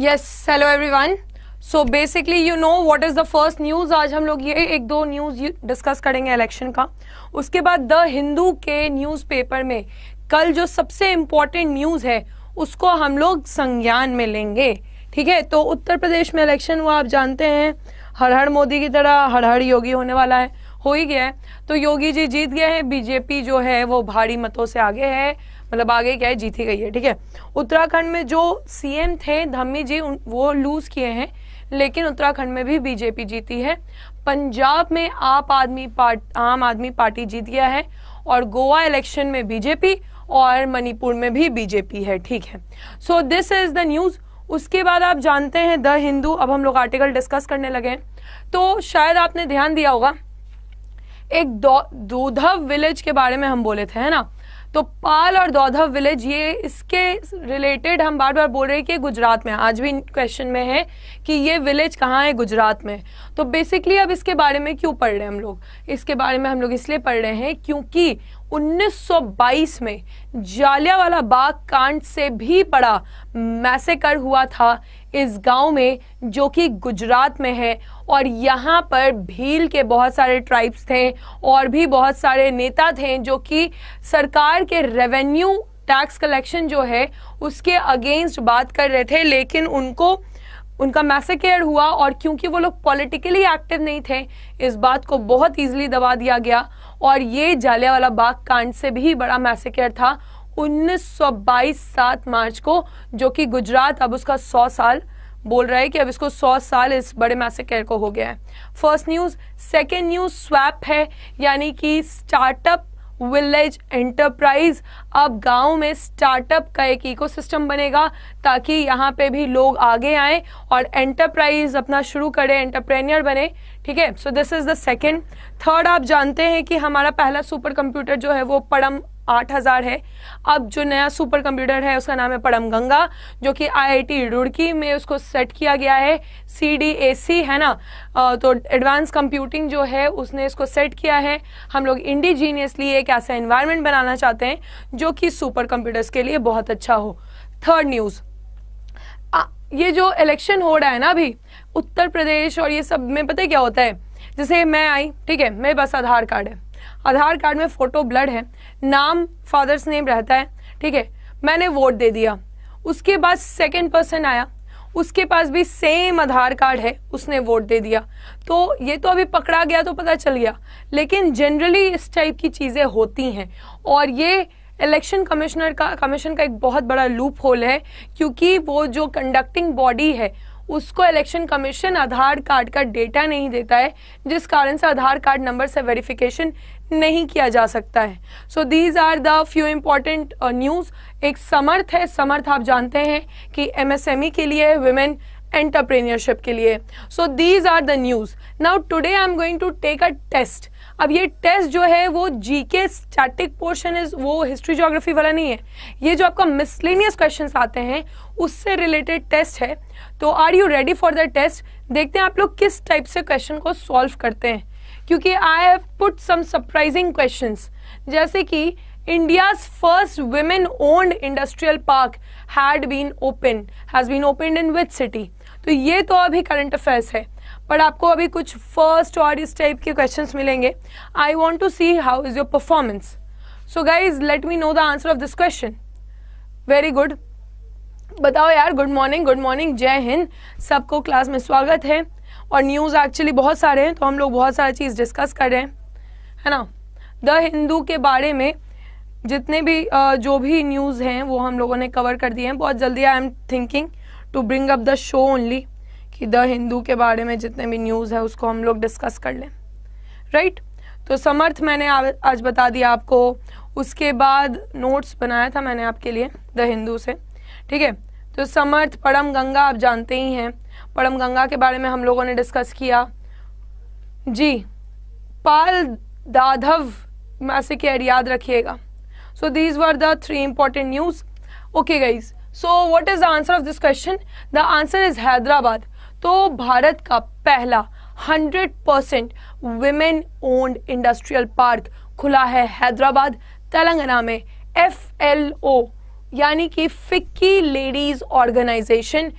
Yes hello everyone so basically you know what is the first news आज हम लोग ये एक दो न्यूज डिस्कस करेंगे इलेक्शन का उसके बाद द हिंदू के न्यूज़पेपर में कल जो सबसे इम्पोर्टेंट न्यूज है उसको हम लोग संज्ञान में लेंगे ठीक है तो उत्तर प्रदेश में इलेक्शन हुआ आप जानते हैं हर हर मोदी की तरह हर हर योगी होने वाला है हो ही गया है तो योगी जी जीत गए हैं बीजेपी जो है वो भारी मतों से आगे है मतलब आगे क्या है गई है ठीक है उत्तराखंड में जो सीएम थे धम्मी जी वो लूज किए हैं लेकिन उत्तराखंड में भी बीजेपी जीती है पंजाब में आप आदमी पार्ट आम आदमी पार्टी जीत गया है और गोवा इलेक्शन में बीजेपी और मणिपुर में भी बीजेपी है ठीक है so this is the news उसके बाद आप जानते हैं द हिंदू अब हम लोग आर्टिकल डिस्कस करने लगे हैं तो शायद आपने ध्यान दिया होगा एक दो दूधव विलेज के बारे में हम बोले थे है ना तो पाल और दौधव विलेज ये इसके रिलेटेड हम बार बार बोल रहे हैं कि गुजरात में आज भी क्वेश्चन में है कि ये विलेज कहाँ है गुजरात में तो बेसिकली अब इसके बारे में क्यों पढ़ रहे हैं हम लोग इसके बारे में हम लोग इसलिए पढ़ रहे हैं क्योंकि 1922 में जालियावाला बाग कांड से भी बड़ा मैसेकर हुआ था इस गांव में जो कि गुजरात में है और यहाँ पर भील के बहुत सारे ट्राइब्स थे और भी बहुत सारे नेता थे जो कि सरकार के रेवेन्यू टैक्स कलेक्शन जो है उसके अगेंस्ट बात कर रहे थे लेकिन उनको उनका मैसेकेयर हुआ और क्योंकि वो लोग पॉलिटिकली एक्टिव नहीं थे इस बात को बहुत ईजिली दबा दिया गया और ये जालियावाला बाग कांड से भी बड़ा मैसेकेयर था 1922 सात मार्च को जो कि गुजरात अब उसका 100 साल बोल रहा है कि अब इसको 100 साल इस बड़े कैर को हो गया है first news second news swap है यानी कि स्टार्टअप विलेज एंटरप्राइज अब गांव में स्टार्टअप का एक इकोसिस्टम बनेगा ताकि यहां पे भी लोग आगे आए और एंटरप्राइज अपना शुरू करें एंटरप्रेन्यर बने ठीक है so this is the second third आप जानते हैं कि हमारा पहला सुपर कंप्यूटर जो है वो पड़म आठ हज़ार है अब जो नया सुपर कंप्यूटर है उसका नाम है पड़म गंगा जो कि आईआईटी रुड़की में उसको सेट किया गया है सीडीएसी है ना तो एडवांस कंप्यूटिंग जो है उसने इसको सेट किया है हम लोग इंडिजीनियसली एक ऐसा इन्वायरमेंट बनाना चाहते हैं जो कि सुपर कंप्यूटर्स के लिए बहुत अच्छा हो थर्ड न्यूज़ ये जो इलेक्शन हो रहा है ना अभी उत्तर प्रदेश और ये सब में पता है क्या होता है जैसे मैं आई ठीक है मेरे पास आधार कार्ड है आधार कार्ड में फोटो ब्लड है नाम फादर्स नेम रहता है ठीक है मैंने वोट दे दिया उसके बाद सेकेंड पर्सन आया उसके पास भी सेम आधार कार्ड है उसने वोट दे दिया तो ये तो अभी पकड़ा गया तो पता चल गया लेकिन जनरली इस टाइप की चीज़ें होती हैं और ये इलेक्शन कमिश्नर का कमीशन का एक बहुत बड़ा लूप होल है क्योंकि वो जो कंडक्टिंग बॉडी है उसको इलेक्शन कमीशन आधार कार्ड का डेटा नहीं देता है जिस कारण से आधार कार्ड नंबर से वेरिफिकेशन नहीं किया जा सकता है so these are the few important news एक समर्थ है समर्थ आप जानते हैं कि एमएसएमई e के लिए वुमेन एंटरप्रेन्योरशिप के लिए so these are the news now today I am going to take a test अब ये टेस्ट जो है वो जीके स्टैटिक पोर्शन इज वो हिस्ट्री जोग्राफी वाला नहीं है ये जो आपका मिसलेनियस क्वेश्चंस आते हैं उससे रिलेटेड टेस्ट है तो are you ready for the test देखते हैं आप लोग किस टाइप से क्वेश्चन को सॉल्व करते हैं क्योंकि I have put some surprising question जैसे कि India's first women owned industrial park had been open has been open in which city तो ये तो अभी करंट अफेयर्स है बट आपको अभी कुछ फर्स्ट और इस टाइप के क्वेश्चन मिलेंगे I want to see how is your performance so guys let me know the answer of this question very good बताओ यार गुड मॉर्निंग गुड मॉर्निंग जय हिंद सबको क्लास में स्वागत है और न्यूज़ एक्चुअली बहुत सारे हैं तो हम लोग बहुत सारी चीज़ डिस्कस कर रहे हैं है ना द हिंदू के बारे में जितने भी जो भी न्यूज़ हैं वो हम लोगों ने कवर कर दिए हैं बहुत जल्दी I am thinking to bring up the show only कि द हिंदू के बारे में जितने भी न्यूज़ है उसको हम लोग डिस्कस कर लें राइट right? तो समर्थ मैंने आज बता दिया आपको उसके बाद नोट्स बनाया था मैंने आपके लिए द हिंदू से ठीक है तो समर्थ पड़म गंगा आप जानते ही हैं परम गंगा के बारे में हम लोगों ने डिस्कस किया जी पाल दाधव मैसे केयर याद रखिएगा so these were the three important news okay guys so what is the answer of this question the answer is Hyderabad तो भारत का पहला 100% percent women owned industrial park खुला है हैदराबाद तेलंगाना में एफ एल ओ यानी कि फिक्की लेडीज़ ऑर्गेनाइजेशन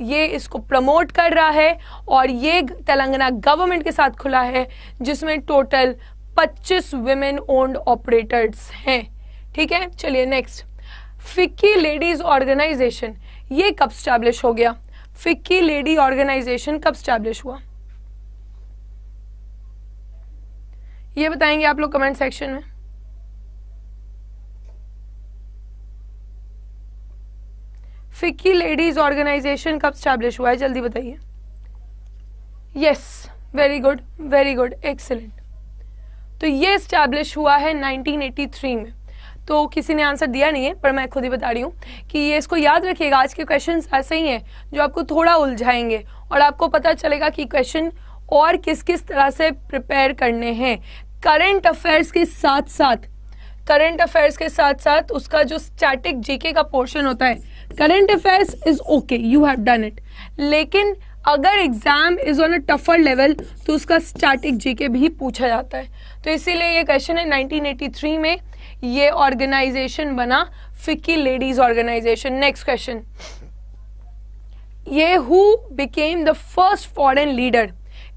ये इसको प्रमोट कर रहा है और ये तेलंगाना गवर्नमेंट के साथ खुला है जिसमें टोटल 25 वेमेन ओन्ड ऑपरेटर्स हैं ठीक है चलिए नेक्स्ट फिक्की लेडीज ऑर्गेनाइजेशन ये कब स्टैब्लिश हो गया फिक्की लेडी ऑर्गेनाइजेशन कब स्टैब्लिश हुआ ये बताएंगे आप लोग कमेंट सेक्शन में फिक्की लेडीज ऑर्गेनाइजेशन कब स्टैब्लिश हुआ है जल्दी बताइए yes very good very good excellent तो ये स्टैब्लिश हुआ है 1983 में तो किसी ने आंसर दिया नहीं है पर मैं खुद ही बता रही हूँ कि ये इसको याद रखिएगा आज के क्वेश्चन ऐसे ही हैं जो आपको थोड़ा उलझाएंगे और आपको पता चलेगा कि क्वेश्चन और किस किस तरह से प्रिपेयर करने हैं करंट अफेयर्स के साथ साथ करंट अफेयर्स के साथ साथ उसका जो स्टैटिक जीके का पोर्शन होता है current affairs is okay you have done it लेकिन अगर exam is on a tougher level तो उसका स्टैटिक जीके भी पूछा जाता है तो इसीलिए ये क्वेश्चन है 1983 में ये ऑर्गेनाइजेशन बना FICCI ladies organisation next question ये who became the first foreign leader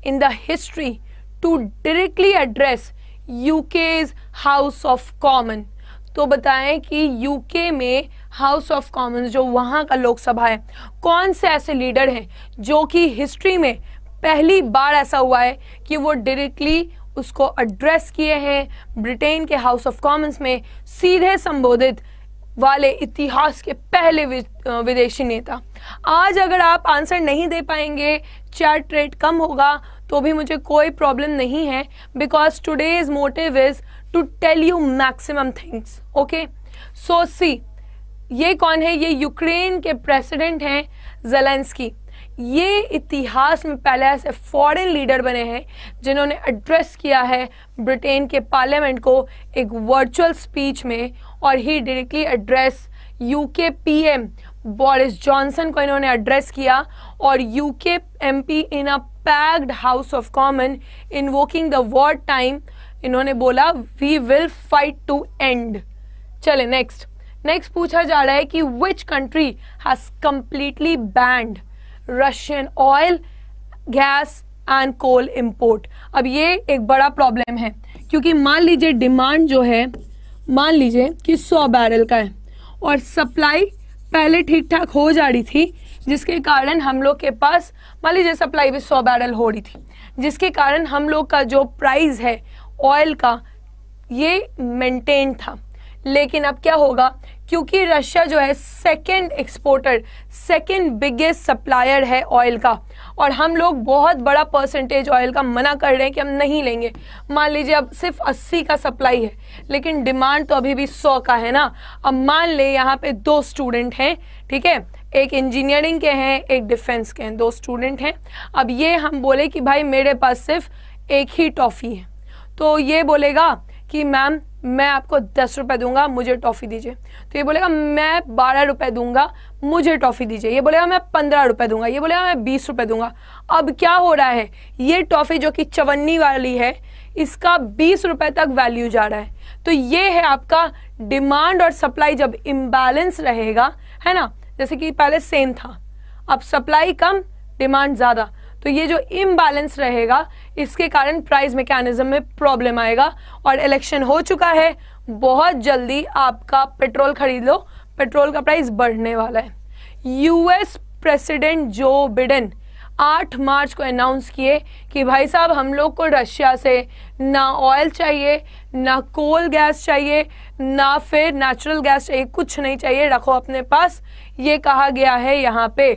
in the history to directly address UK House of Common तो बताएं कि यूके में हाउस ऑफ कॉमन्स जो वहाँ का लोकसभा है कौन से ऐसे लीडर हैं जो कि हिस्ट्री में पहली बार ऐसा हुआ है कि वो डायरेक्टली उसको एड्रेस किए हैं ब्रिटेन के हाउस ऑफ कॉमन्स में सीधे संबोधित वाले इतिहास के पहले विदेशी नेता आज अगर आप आंसर नहीं दे पाएंगे चैट रेट कम होगा तो भी मुझे कोई प्रॉब्लम नहीं है because today's motive is to tell you maximum things okay so see ये कौन है ये यूक्रेन के प्रेसिडेंट हैं जेलेंस्की ये इतिहास में पहले ऐसे फॉरेन लीडर बने हैं जिन्होंने एड्रेस किया है ब्रिटेन के पार्लियामेंट को एक वर्चुअल स्पीच में और ही directly address UK PM Boris Johnson को इन्होंने एड्रेस किया और UK MP in a packed House of Common invoking the war time इन्होंने बोला we will fight to end चले नेक्स्ट नेक्स्ट पूछा जा रहा है कि which country has completely banned Russian oil gas and coal import अब ये एक बड़ा प्रॉब्लम है क्योंकि मान लीजिए डिमांड जो है मान लीजिए कि 100 बैरल का है और सप्लाई पहले ठीक ठाक हो जा रही थी जिसके कारण हम लोग के पास मान लीजिए सप्लाई भी 100 बैरल हो रही थी जिसके कारण हम लोग का जो प्राइस है ऑयल का ये मेंटेन था लेकिन अब क्या होगा क्योंकि रशिया जो है second exporter second biggest supplier है ऑयल का और हम लोग बहुत बड़ा परसेंटेज ऑयल का मना कर रहे हैं कि हम नहीं लेंगे मान लीजिए अब सिर्फ 80 का सप्लाई है लेकिन डिमांड तो अभी भी 100 का है ना अब मान ले यहाँ पे दो स्टूडेंट हैं ठीक है एक इंजीनियरिंग के हैं एक डिफेंस के हैं दो स्टूडेंट हैं अब ये हम बोले कि भाई मेरे पास सिर्फ एक ही टॉफ़ी है तो ये बोलेगा कि मैम मैं आपको दस रुपए दूंगा मुझे टॉफ़ी दीजिए तो ये बोलेगा मैं बारह रुपए दूंगा मुझे टॉफ़ी दीजिए ये बोलेगा मैं पंद्रह रुपए दूंगा ये बोलेगा मैं बीस रुपए दूंगा अब क्या हो रहा है ये टॉफ़ी जो कि चवन्नी वाली है इसका बीस रुपए तक वैल्यू जा रहा है तो ये है आपका डिमांड और सप्लाई जब इम्बैलेंस रहेगा है ना जैसे कि पहले सेम था अब सप्लाई कम डिमांड ज़्यादा तो ये जो इम्बैलेंस रहेगा इसके कारण प्राइस मैकेनिज्म में प्रॉब्लम आएगा और इलेक्शन हो चुका है बहुत जल्दी आपका पेट्रोल खरीद लो पेट्रोल का प्राइस बढ़ने वाला है US president Joe Biden 8 March को अनाउंस किए कि भाई साहब हम लोग को रशिया से ना ऑयल चाहिए ना कोल गैस चाहिए ना फिर नेचुरल गैस चाहिए कुछ नहीं चाहिए रखो अपने पास ये कहा गया है यहाँ पे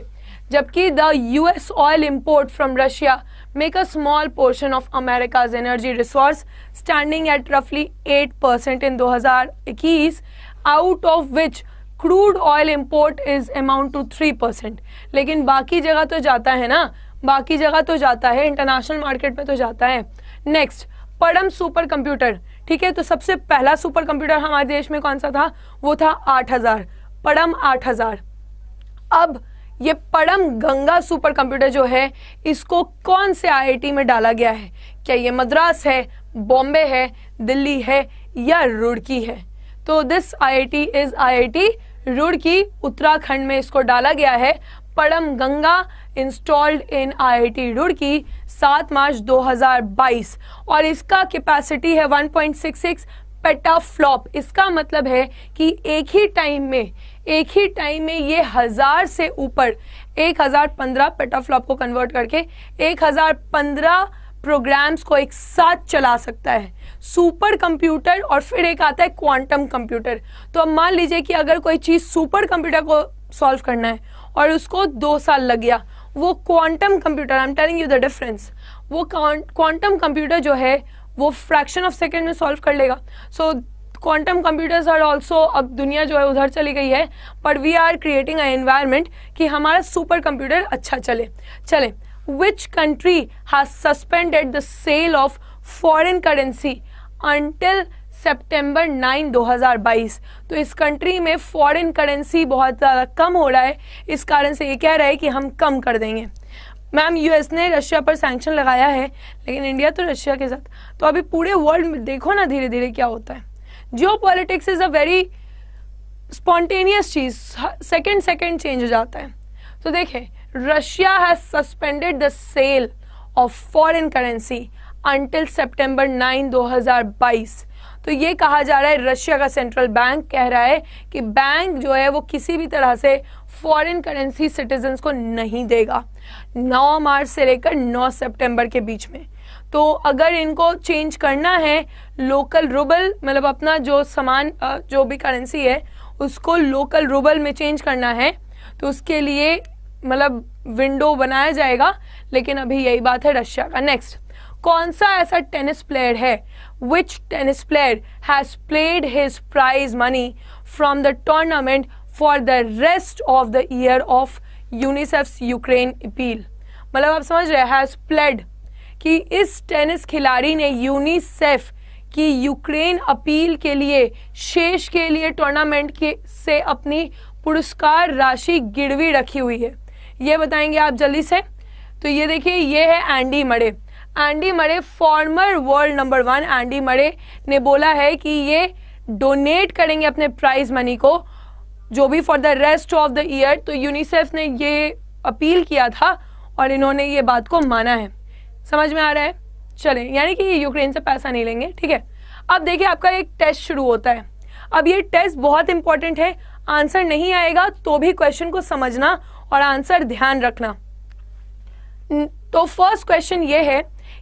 जबकि the US oil import from Russia make a small portion of America's energy resource standing at रफली एट परसेंट इन दो हजार इक्कीस out of which crude oil import is amount to three percent लेकिन बाकी जगह तो जाता है ना बाकी जगह तो जाता है इंटरनेशनल मार्केट में तो जाता है नेक्स्ट पड़म सुपर कंप्यूटर ठीक है तो सबसे पहला सुपर कंप्यूटर हमारे देश में कौन सा था वो था आठ हजार पड़म आठ हजार अब ये पड़म गंगा सुपर कंप्यूटर जो है इसको कौन से आईआईटी में डाला गया है क्या ये मद्रास है बॉम्बे है दिल्ली है या रुड़की है तो this IIT is IIT Roorkee Uttarakhand में इसको डाला गया है Param Ganga installed in IIT Roorkee 7 March 2022 और इसका कैपेसिटी है 1.66 पेटाफ्लॉप इसका मतलब है कि एक ही टाइम में एक ही टाइम में ये हज़ार से ऊपर एक हज़ार पंद्रह पेटाफ्लॉप को कन्वर्ट करके एक हज़ार पंद्रह प्रोग्राम्स को एक साथ चला सकता है सुपर कंप्यूटर और फिर एक आता है क्वांटम कंप्यूटर तो अब मान लीजिए कि अगर कोई चीज़ सुपर कंप्यूटर को सॉल्व करना है और उसको दो साल लग गया वो quantum computer I am telling you the difference वो क्वांटम कंप्यूटर जो है वो फ्रैक्शन ऑफ सेकेंड में सॉल्व कर लेगा so so, quantum computers are also अब दुनिया जो है उधर चली गई है but we are creating a environment कि हमारा सुपर कंप्यूटर अच्छा चले चले which country has suspended the sale of foreign currency until दो हजार 2022 तो इस कंट्री में फॉरेन करेंसी बहुत ज़्यादा कम हो रहा है इस कारण से ये कह रहा है कि हम कम कर देंगे मैम यूएस ने रशिया पर सैंक्शन लगाया है लेकिन इंडिया तो रशिया के साथ तो अभी पूरे वर्ल्ड में देखो ना धीरे धीरे क्या होता है geo politics is a very spontaneous चीज सेकेंड सेकेंड चेंज हो जाता है तो देखें Russia has suspended the sale of foreign currency until दो हजार 2022 तो ये कहा जा रहा है रशिया का सेंट्रल बैंक कह रहा है कि बैंक जो है वो किसी भी तरह से फॉरेन करेंसी सिटीजन को नहीं देगा 9 मार्च से लेकर 9 सितंबर के बीच में तो अगर इनको चेंज करना है लोकल रूबल मतलब अपना जो सामान जो भी करेंसी है उसको लोकल रूबल में चेंज करना है तो उसके लिए मतलब विंडो बनाया जाएगा लेकिन अभी यही बात है रशिया का नेक्स्ट कौन सा ऐसा टेनिस प्लेयर है which tennis player has pledged his prize money from the tournament for the rest of the year of UNICEF Ukraine appeal मतलब आप समझ रहे हैज प्लेड कि इस टेनिस खिलाड़ी ने यूनिसेफ की यूक्रेन अपील के लिए शेष के लिए टूर्नामेंट के से अपनी पुरस्कार राशि गिरवी रखी हुई है ये बताएंगे आप जल्दी से तो ये देखिए ये है Andy Murray Andy Murray former world number one Andy Murray ने बोला है कि ये डोनेट करेंगे अपने प्राइज मनी को जो भी for the rest of the year तो यूनिसेफ ने ये अपील किया था और इन्होंने ये बात को माना है समझ में आ रहा है चले यानी कि यूक्रेन से पैसा नहीं लेंगे ठीक है अब देखिए आपका एक टेस्ट शुरू होता है अब ये टेस्ट बहुत इंपॉर्टेंट है आंसर नहीं आएगा तो भी क्वेश्चन को समझना और आंसर ध्यान रखना तो फर्स्ट क्वेश्चन ये है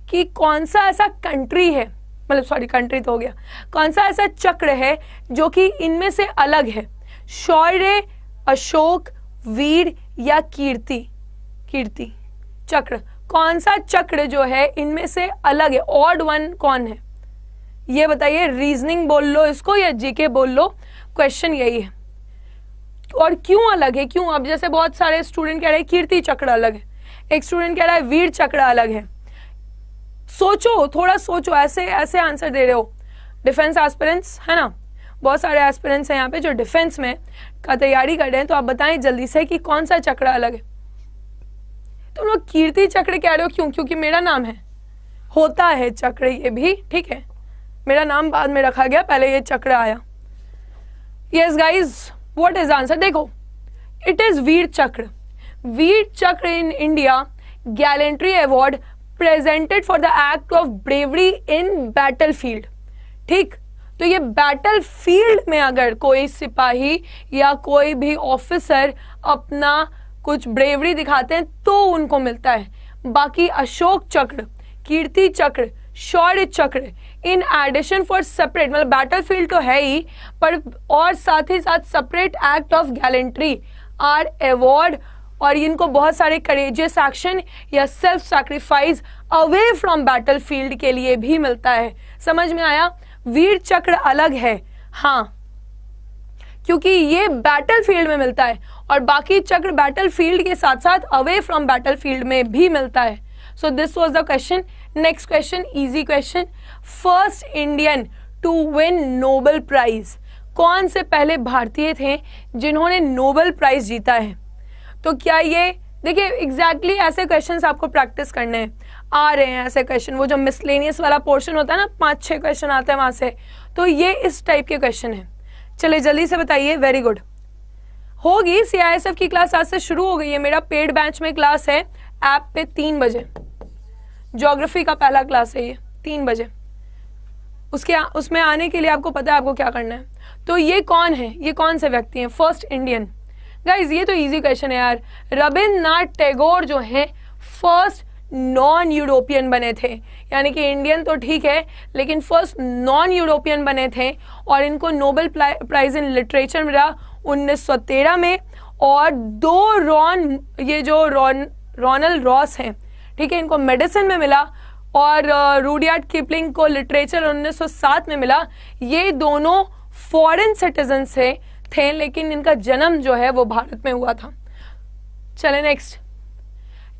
कि कौन सा ऐसा कंट्री है मतलब सॉरी कंट्री तो हो गया कौन सा ऐसा चक्र है जो कि इनमें से अलग है शौर्य अशोक वीर या कीर्ति कीर्ति चक्र कौन सा चक्र जो है इनमें से अलग है ऑड वन कौन है ये बताइए रीजनिंग बोल लो इसको या जीके बोल लो क्वेश्चन यही है और क्यों अलग है क्यों अब जैसे बहुत सारे स्टूडेंट कह रहे हैं कीर्ति चक्र अलग है एक स्टूडेंट कह रहा है वीर चक्र अलग है सोचो थोड़ा सोचो ऐसे ऐसे आंसर दे रहे हो डिफेंस एस्पिरेंट्स है ना बहुत सारे एस्पिरेंट्स हैं यहाँ पे जो डिफेंस में का तैयारी कर रहे हैं तो आप बताएं जल्दी से कि कौन सा चक्र अलग है तुम लोग कीर्ति चक्र कह रहे हो क्यों क्योंकि मेरा नाम है होता है चक्र ये भी ठीक है मेरा नाम बाद में रखा गया पहले ये चक्र आया yes guys what is answer देखो it is Vir Chakra Vir Chakra in India gallantry award presented for the act of bravery in battle field ठीक तो ये बैटल फील्ड में अगर कोई सिपाही या कोई भी ऑफिसर अपना कुछ ब्रेवरी दिखाते हैं तो उनको मिलता है बाकी अशोक चक्र कीर्ति Chakra Shaurya Chakra in addition for separate मतलब बैटल फील्ड तो है ही पर और साथ ही साथ separate act of gallantry are award और इनको बहुत सारे करेजियस एक्शन या self sacrifice away from battle field के लिए भी मिलता है समझ में आया वीर चक्र अलग है हाँ क्योंकि ये बैटल फील्ड में मिलता है और बाकी चक्र बैटल फील्ड के साथ साथ अवे फ्रॉम बैटल फील्ड में भी मिलता है so this was the question next question easy question first Indian to win Nobel prize कौन से पहले भारतीय थे जिन्होंने नोबल प्राइज जीता है तो क्या ये देखिए एग्जैक्टली exactly ऐसे क्वेश्चन आपको प्रैक्टिस करने हैं आ रहे हैं ऐसे क्वेश्चन वो जो मिसलेनियस वाला पोर्शन होता है ना पाँच छः क्वेश्चन आते हैं वहां से तो ये इस टाइप के क्वेश्चन हैं चले जल्दी से बताइए वेरी गुड होगी सीआईएसएफ की क्लास आज से शुरू हो गई है मेरा पेड बैच में क्लास है ऐप पे तीन बजे जोग्राफी का पहला क्लास है ये तीन बजे उसके उसमें आने के लिए आपको पता है आपको क्या करना है तो ये कौन है ये कौन से व्यक्ति हैं फर्स्ट इंडियन गाइज ये तो इजी क्वेश्चन है यार रविन्द्रनाथ टैगोर जो हैं फर्स्ट नॉन यूरोपियन बने थे यानी कि इंडियन तो ठीक है लेकिन फर्स्ट नॉन यूरोपियन बने थे और इनको नोबेल प्राइज इन लिटरेचर मिला 1913 में और दो रॉन ये जो रॉन रॉनल रॉस हैं ठीक है इनको मेडिसिन में मिला और रूडियाड किपलिंग को लिटरेचर 1907 में मिला ये दोनों फॉरेन सिटीजन से थे लेकिन इनका जन्म जो है वो भारत में हुआ था चले नेक्स्ट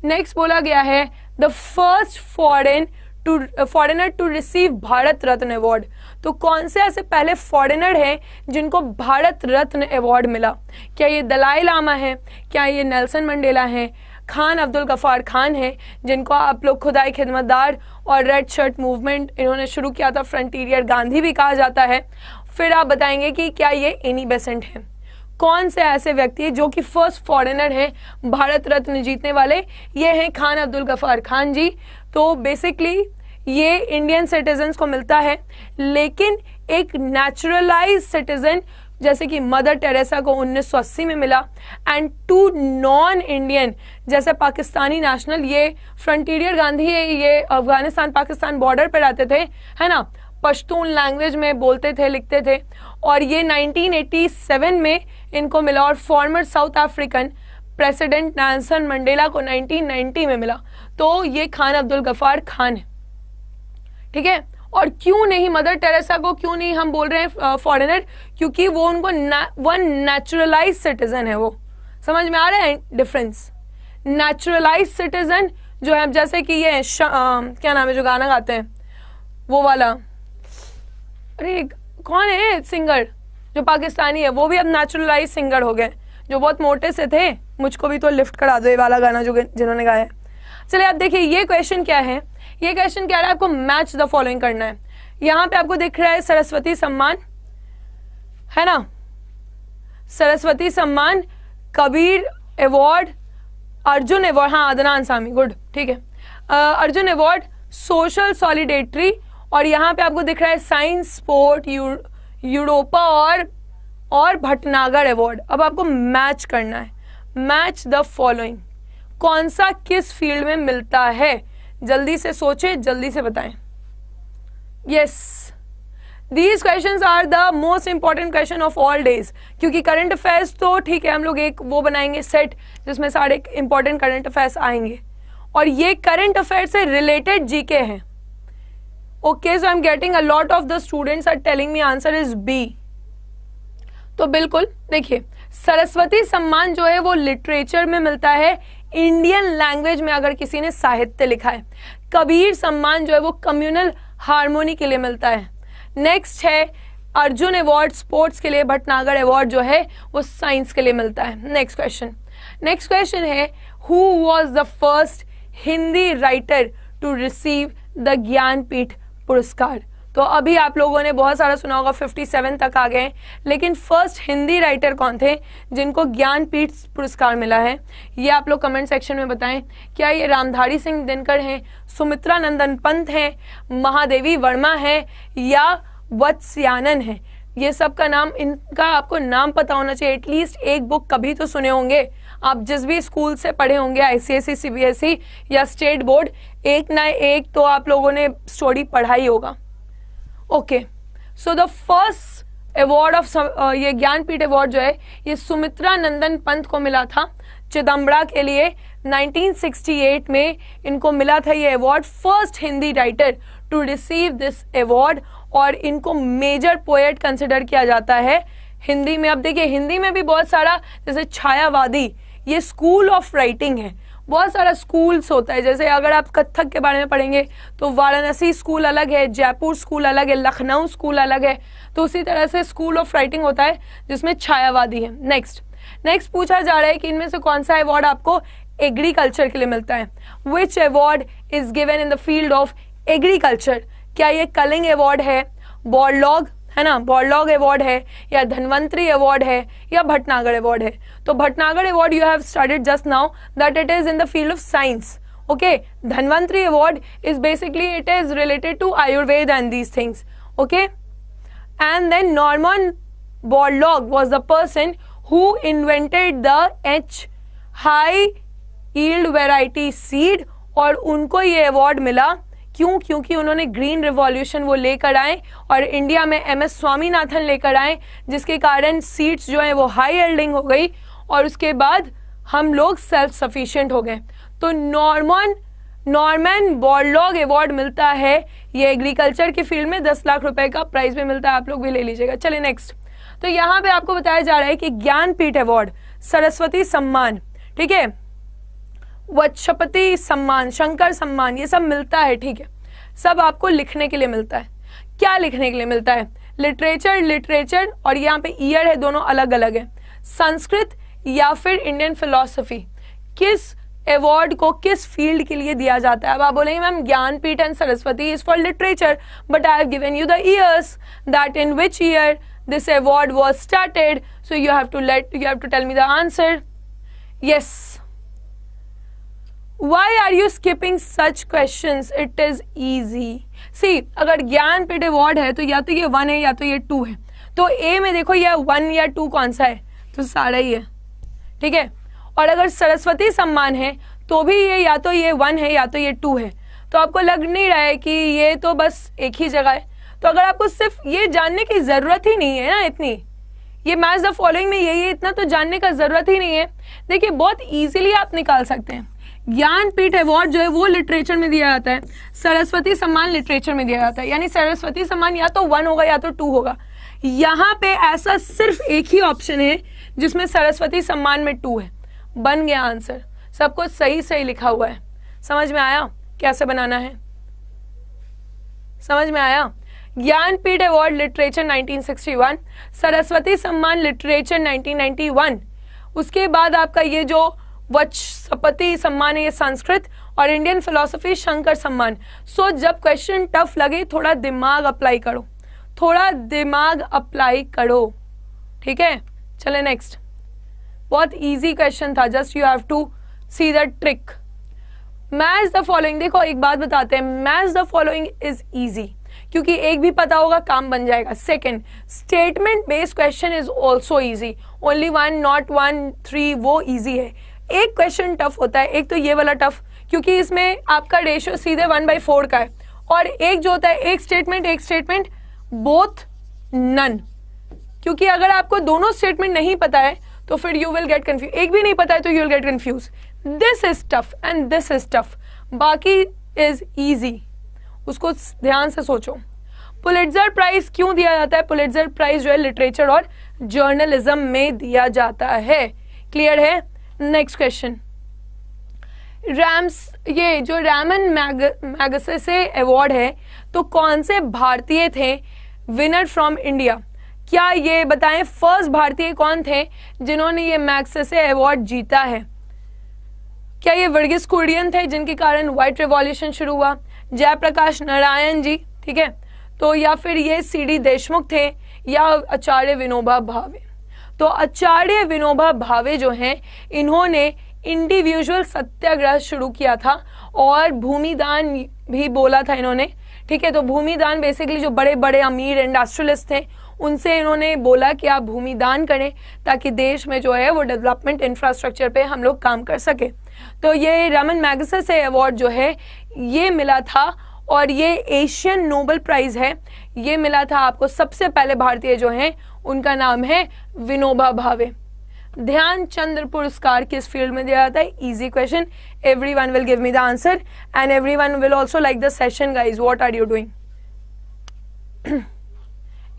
नेक्स्ट बोला गया है the first foreign to foreigner to receive Bharat Ratna award तो कौन से ऐसे पहले फॉरेनर हैं जिनको भारत रत्न अवार्ड मिला क्या ये दलाई लामा है क्या ये नेल्सन मंडेला है खान अब्दुल गफ़ार खान हैं जिनको आप लोग खुदाई खिदमतदार और रेड शर्ट मूवमेंट इन्होंने शुरू किया था फ्रंटीरियर गांधी भी कहा जाता है फिर आप बताएंगे कि क्या ये एनी बेसेंट हैं कौन से ऐसे व्यक्ति है जो कि फर्स्ट फॉरेनर है भारत रत्न जीतने वाले ये हैं खान अब्दुल गफ़ार खान जी तो बेसिकली ये इंडियन सिटीजन को मिलता है लेकिन एक नेचुरलाइज सिटीजन जैसे कि मदर टेरेसा को 1980 में मिला एंड टू नॉन इंडियन जैसे पाकिस्तानी नेशनल ये फ्रंटीरियर गांधी है ये अफगानिस्तान पाकिस्तान बॉर्डर पर आते थे है ना पश्तून लैंग्वेज में बोलते थे लिखते थे और ये 1987 में इनको मिला और former South African president Nelson Mandela को 1990 में मिला तो ये खान अब्दुल गफार खान है ठीक है और क्यों नहीं मदर टेरेसा को क्यों नहीं हम बोल रहे हैं फॉरेनर क्योंकि वो उनको वन नेचुरलाइज सिटीजन है वो समझ में आ रहा है डिफरेंस नेचुरलाइज सिटीजन जो है जैसे कि ये आ, क्या नाम है जो गाना गाते हैं वो वाला अरे कौन है सिंगर जो पाकिस्तानी है वो भी अब नेचुरलाइज सिंगर हो गए जो बहुत मोटे से थे मुझको भी तो लिफ्ट करा दो ये वाला गाना जो जिन्होंने गाया है चलिए आप देखिए ये क्वेश्चन क्या है ये क्वेश्चन क्या है आपको मैच द फॉलोइंग करना है यहाँ पे आपको दिख रहा है सरस्वती सम्मान है ना सरस्वती सम्मान कबीर अवार्ड अर्जुन अवार्ड हाँ अदनान सामी गुड ठीक है अर्जुन अवार्ड सोशल सॉलिडेटरी और यहाँ पे आपको दिख रहा है साइंस स्पोर्ट यूरोपा और और भटनागर अवार्ड अब आपको मैच करना है मैच द फॉलोइंग कौन सा किस फील्ड में मिलता है जल्दी से सोचे जल्दी से बताएं yes these questions are the most important question of all days क्योंकि करंट अफेयर्स तो ठीक है हम लोग एक वो बनाएंगे सेट जिसमें सारे इंपॉर्टेंट करंट अफेयर्स आएंगे और ये करंट अफेयर से रिलेटेड जीके हैं okay so I am getting a lot of the students are telling me answer is B तो बिल्कुल देखिए सरस्वती सम्मान जो है वो लिटरेचर में मिलता है इंडियन लैंग्वेज में अगर किसी ने साहित्य लिखा है कबीर सम्मान जो है वो कम्युनल हारमोनी के लिए मिलता है नेक्स्ट है अर्जुन अवार्ड स्पोर्ट्स के लिए भटनागर अवार्ड जो है वो साइंस के लिए मिलता है नेक्स्ट क्वेश्चन नेक्स्ट क्वेश्चन है who was the first Hindi writer to receive the Jnanpith पुरस्कार तो अभी आप लोगों ने बहुत सारा सुना होगा 57 तक आ गए लेकिन फर्स्ट हिंदी राइटर कौन थे जिनको ज्ञानपीठ पुरस्कार मिला है ये आप लोग कमेंट सेक्शन में बताएं क्या ये रामधारी सिंह दिनकर हैं सुमित्रा नंदन पंत हैं महादेवी वर्मा हैं या वत्स्यानन हैं ये सब का नाम इनका आपको नाम पता होना चाहिए एटलीस्ट एक बुक कभी तो सुने होंगे आप जिस भी स्कूल से पढ़े होंगे आईसीएसई सीबीएसई e, e या स्टेट बोर्ड एक ना एक तो आप लोगों ने स्टोरी पढ़ा ही होगा okay so the first award of ये ज्ञानपीठ अवार्ड जो है ये सुमित्रा नंदन पंत को मिला था चिदम्बरा के लिए 1968 में इनको मिला था ये award first Hindi writer to receive this award और इनको मेजर पोएट कंसिडर किया जाता है हिंदी में अब देखिए हिंदी में भी बहुत सारा जैसे छायावादी ये स्कूल ऑफ राइटिंग है बहुत सारा स्कूल्स होता है जैसे अगर आप कथक के बारे में पढ़ेंगे तो वाराणसी स्कूल अलग है जयपुर स्कूल अलग है लखनऊ स्कूल अलग है तो उसी तरह से स्कूल ऑफ राइटिंग होता है जिसमें छायावादी है नेक्स्ट नेक्स्ट पूछा जा रहा है कि इनमें से कौन सा अवार्ड आपको एग्रीकल्चर के लिए मिलता है which award is given in the field of agriculture क्या ये कलिंग अवार्ड है बॉर्लॉग है ना बॉर्लॉग अवार्ड है या धनवंतरी अवार्ड है या भटनागर अवार्ड है तो Bhatnagar award you have started just now that it is in the field of science okay Dhanvantari award is basically it is related to Ayurveda and these things okay and then Norman Borlaug was the person who invented the H high yield variety seed और उनको ये award मिला क्यों क्योंकि उन्होंने green revolution वो लेकर आए और इंडिया में एम एस स्वामीनाथन लेकर आए जिसके कारण सीट्स जो हैं वो हाई एल्डिंग हो गई और उसके बाद हम लोग सेल्फ सफिशियंट हो गए तो नॉर्मन नॉर्मन बॉर्डलॉग अवार्ड मिलता है ये एग्रीकल्चर के फील्ड में दस लाख रुपए का प्राइज भी मिलता है आप लोग भी ले लीजिएगा चलिए नेक्स्ट तो यहाँ पे आपको बताया जा रहा है कि ज्ञानपीठ अवार्ड सरस्वती सम्मान ठीक है वक्षपति सम्मान शंकर सम्मान ये सब मिलता है ठीक है सब आपको लिखने के लिए मिलता है क्या लिखने के लिए मिलता है लिटरेचर लिटरेचर और यहाँ पे ईयर है दोनों अलग अलग है संस्कृत या फिर इंडियन फिलोसफी किस अवार्ड को किस फील्ड के लिए दिया जाता है अब आप बोलेंगे ma'am Jnanpith and Saraswati is for literature but I have given you the years that in which year this award was started so you have to let you have to tell me the answer yes why are you skipping such question it is easy see अगर ज्ञान पीठ award है तो या तो ये one है या तो ये टू है तो ए में देखो यह वन या टू कौन सा है तो सारा ही है ठीक है और अगर सरस्वती सम्मान है तो भी ये या तो ये वन है या तो ये टू है तो आपको लग नहीं रहा है कि ये तो बस एक ही जगह है तो अगर आपको सिर्फ ये जानने की ज़रूरत ही नहीं है ना इतनी ये मैच द फॉलोइंग में यही है इतना तो जानने का ज़रूरत ही नहीं है देखिए बहुत ईजिली आप निकाल सकते हैं ज्ञानपीठ अवार्ड जो है वो लिटरेचर में दिया जाता है सरस्वती सम्मान लिटरेचर में दिया जाता है यानी सरस्वती सम्मान या तो वन होगा या तो टू होगा यहाँ पे ऐसा सिर्फ एक ही ऑप्शन है जिसमें सरस्वती सम्मान में टू है बन गया आंसर सब कुछ सही सही लिखा हुआ है समझ में आया कैसे बनाना है समझ में आया ज्ञानपीठ अवार्ड लिटरेचर 1961 सरस्वती सम्मान लिटरेचर 1991 उसके बाद आपका ये जो वचपति सम्मान है ये संस्कृत और Indian philosophy Shankar Samman so so, जब क्वेश्चन टफ लगे थोड़ा दिमाग अप्लाई करो थोड़ा दिमाग अप्लाई करो ठीक है चले नेक्स्ट बहुत इजी क्वेश्चन था just you have to see the trick match the following देखो एक बात बताते हैं match the following is easy क्योंकि एक भी पता होगा काम बन जाएगा second statement based question is also easy only one not one three वो इजी है एक क्वेश्चन टफ होता है एक तो ये वाला टफ क्योंकि इसमें आपका रेशियो सीधे वन बाई फोर का है और एक जो होता है एक स्टेटमेंट एक स्टेटमेंट बोथ नन क्योंकि अगर आपको दोनों स्टेटमेंट नहीं पता है तो फिर यू विल गेट कन्फ्यूज एक भी नहीं पता है तो you will get confuse this is tough and this is tough बाकी इज ईजी उसको ध्यान से सोचो पुलिट्जर प्राइज क्यों दिया जाता है पुलिट्जर प्राइज जो है लिटरेचर और जर्नलिज्म में दिया जाता है क्लियर है नेक्स्ट क्वेश्चन रैम्स ये जो रैमन मैग मैगसे से अवार्ड है तो कौन से भारतीय थे विनर फ्रॉम इंडिया क्या ये बताएं फर्स्ट भारतीय कौन थे जिन्होंने ये मैगसे से अवार्ड जीता है क्या ये वर्गीस कुरियन थे जिनके कारण व्हाइट रिवॉल्यूशन शुरू हुआ जयप्रकाश नारायण जी ठीक है तो या फिर ये सी डी देशमुख थे या आचार्य विनोबा भावे तो आचार्य विनोबा भावे जो हैं इन्होंने इंडिविजुअल सत्याग्रह शुरू किया था और भूमिदान भी बोला था इन्होंने ठीक है तो भूमिदान बेसिकली जो बड़े बड़े अमीर इंडस्ट्रियलिस्ट थे उनसे इन्होंने बोला कि आप भूमिदान करें ताकि देश में जो है वो डेवलपमेंट इंफ्रास्ट्रक्चर पे हम लोग काम कर सके तो ये रमन मैगस से अवार्ड जो है ये मिला था और ये एशियन नोबल प्राइज़ है ये मिला था आपको सबसे पहले भारतीय जो हैं उनका नाम है विनोबा भावे ध्यान चंद्र पुरस्कार किस फील्ड में दिया जाता है easy question every one will give me the answer and every one will also like the session guys what are you doing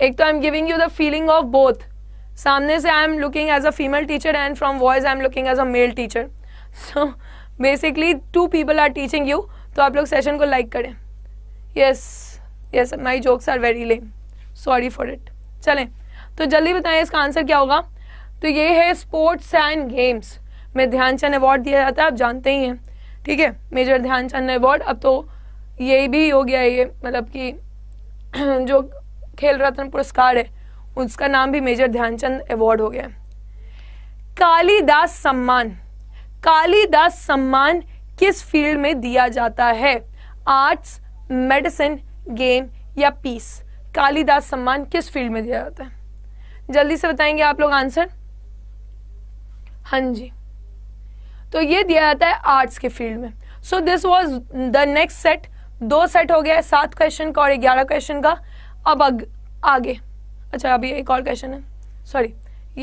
एक तो I am giving you the feeling of both सामने से I am looking as a female teacher and from voice I am looking as a male teacher so basically two people are teaching you तो आप लोग session को like करें yes yes my jokes are very lame sorry for it चलें तो जल्दी बताएं इसका आंसर क्या होगा तो ये है स्पोर्ट्स एंड गेम्स में ध्यानचंद अवार्ड दिया जाता है आप जानते ही हैं ठीक है मेजर ध्यानचंद अवार्ड अब तो ये भी हो गया ये मतलब कि जो खेल रत्न पुरस्कार है उसका नाम भी मेजर ध्यानचंद अवार्ड हो गया कालीदास सम्मान कालीदास सम्मान किस फील्ड में दिया जाता है आर्ट्स मेडिसिन गेम या पीस कालीदास सम्मान किस फील्ड में दिया जाता है जल्दी से बताएंगे आप लोग आंसर हाँ जी तो ये दिया जाता है आर्ट्स के फील्ड में so this was the next set दो सेट हो गया है सात क्वेश्चन का और ग्यारह क्वेश्चन का अब अग, आगे अच्छा अभी एक और क्वेश्चन है सॉरी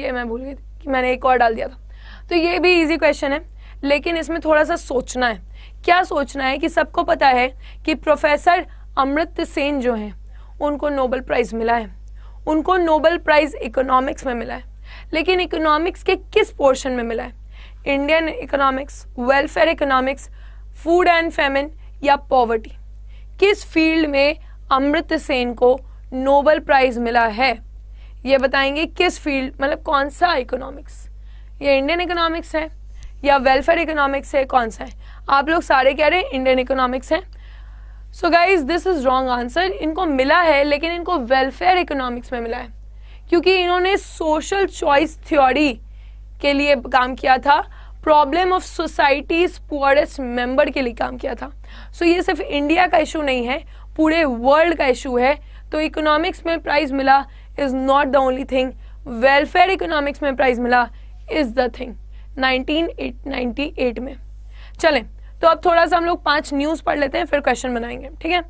ये मैं भूल गई थी कि मैंने एक और डाल दिया था तो ये भी इजी क्वेश्चन है लेकिन इसमें थोड़ा सा सोचना है क्या सोचना है कि सबको पता है कि प्रोफेसर अमृत सेन जो हैं उनको नोबल प्राइज़ मिला है उनको नोबल प्राइज इकोनॉमिक्स में मिला है लेकिन इकोनॉमिक्स के किस पोर्शन में मिला है Indian economics welfare economics food and famine या पॉवर्टी किस फील्ड में अमृत सेन को नोबल प्राइज मिला है ये बताएंगे किस फील्ड मतलब कौन सा इकोनॉमिक्स ये इंडियन इकोनॉमिक्स है या वेलफेयर इकोनॉमिक्स है कौन सा है आप लोग सारे कह रहे हैं इंडियन इकोनॉमिक्स है so guys this is wrong answer इनको मिला है लेकिन इनको वेलफेयर इकोनॉमिक्स में मिला है क्योंकि इन्होंने सोशल चॉइस थ्योरी के लिए काम किया था problem of societies poorest member के लिए काम किया था सो so, ये सिर्फ इंडिया का इशू नहीं है पूरे वर्ल्ड का इशू है तो इकोनॉमिक्स में प्राइज मिला is not the only thing welfare economics में प्राइज मिला इज द थिंग नाइनटीन में चलें तो अब थोड़ा सा हम लोग पांच न्यूज पढ़ लेते हैं फिर क्वेश्चन बनाएंगे ठीक है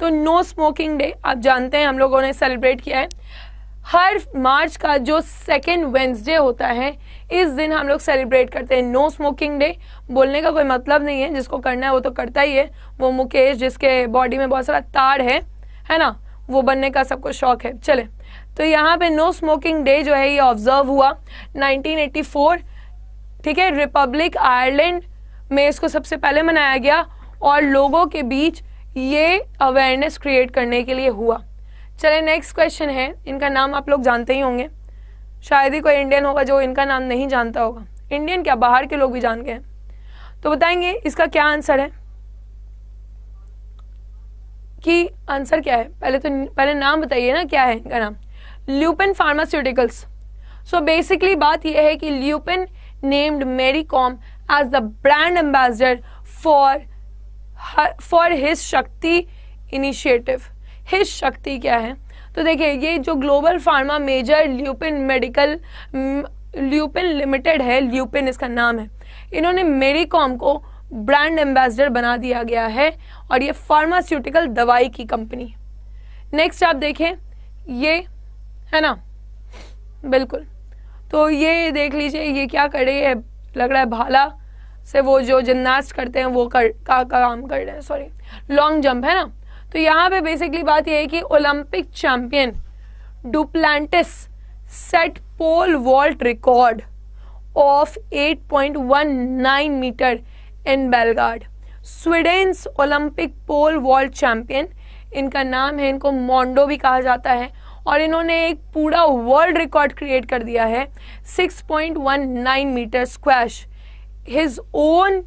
तो नो स्मोकिंग डे आप जानते हैं हम लोगों ने सेलिब्रेट किया है हर मार्च का जो सेकेंड वेंसडे होता है इस दिन हम लोग सेलिब्रेट करते हैं नो स्मोकिंग डे बोलने का कोई मतलब नहीं है जिसको करना है वो तो करता ही है वो मुकेश जिसके बॉडी में बहुत सारा ताड़ है है ना वो बनने का सबको शौक है चले तो यहाँ पे नो स्मोकिंग डे जो है ये ऑब्जर्व हुआ 1984 ठीक है रिपब्लिक आयरलैंड में इसको सबसे पहले मनाया गया और लोगों के बीच ये अवेयरनेस क्रिएट करने के लिए हुआ चले नेक्स्ट क्वेश्चन है इनका नाम आप लोग जानते ही होंगे शायद ही कोई इंडियन होगा जो इनका नाम नहीं जानता होगा इंडियन क्या बाहर के लोग भी जान गए तो बताएंगे इसका क्या आंसर है कि आंसर क्या है पहले तो पहले नाम बताइए ना क्या है इनका नाम ल्यूपिन फार्मास्यूटिकल्स सो बेसिकली बात यह है कि Lupin named Mary Kom as the brand ambassador for her, for his Shakti initiative. His Shakti क्या है तो देखिए ये जो global pharma major Lupin medical Lupin limited है ल्यूपिन इसका नाम है इन्होंने मेरी कॉम को ब्रांड एम्बेसडर बना दिया गया है और ये फार्मास्यूटिकल दवाई की कंपनी नेक्स्ट आप देखें ये है ना बिल्कुल तो ये देख लीजिए ये क्या कर रही है लग रहा है भाला से वो जो जिमनास्ट करते हैं वो कर का, का काम कर रहे हैं सॉरी लॉन्ग जंप है ना तो यहाँ पे बेसिकली बात यह है कि Olympic champion Duplantis set pole vault record of 8.19 metre in Belgrade Sweden's Olympic pole vault champion इनका नाम है इनको मोंडो भी कहा जाता है और इन्होंने एक पूरा वर्ल्ड रिकॉर्ड क्रिएट कर दिया है 6.19 metre squash his own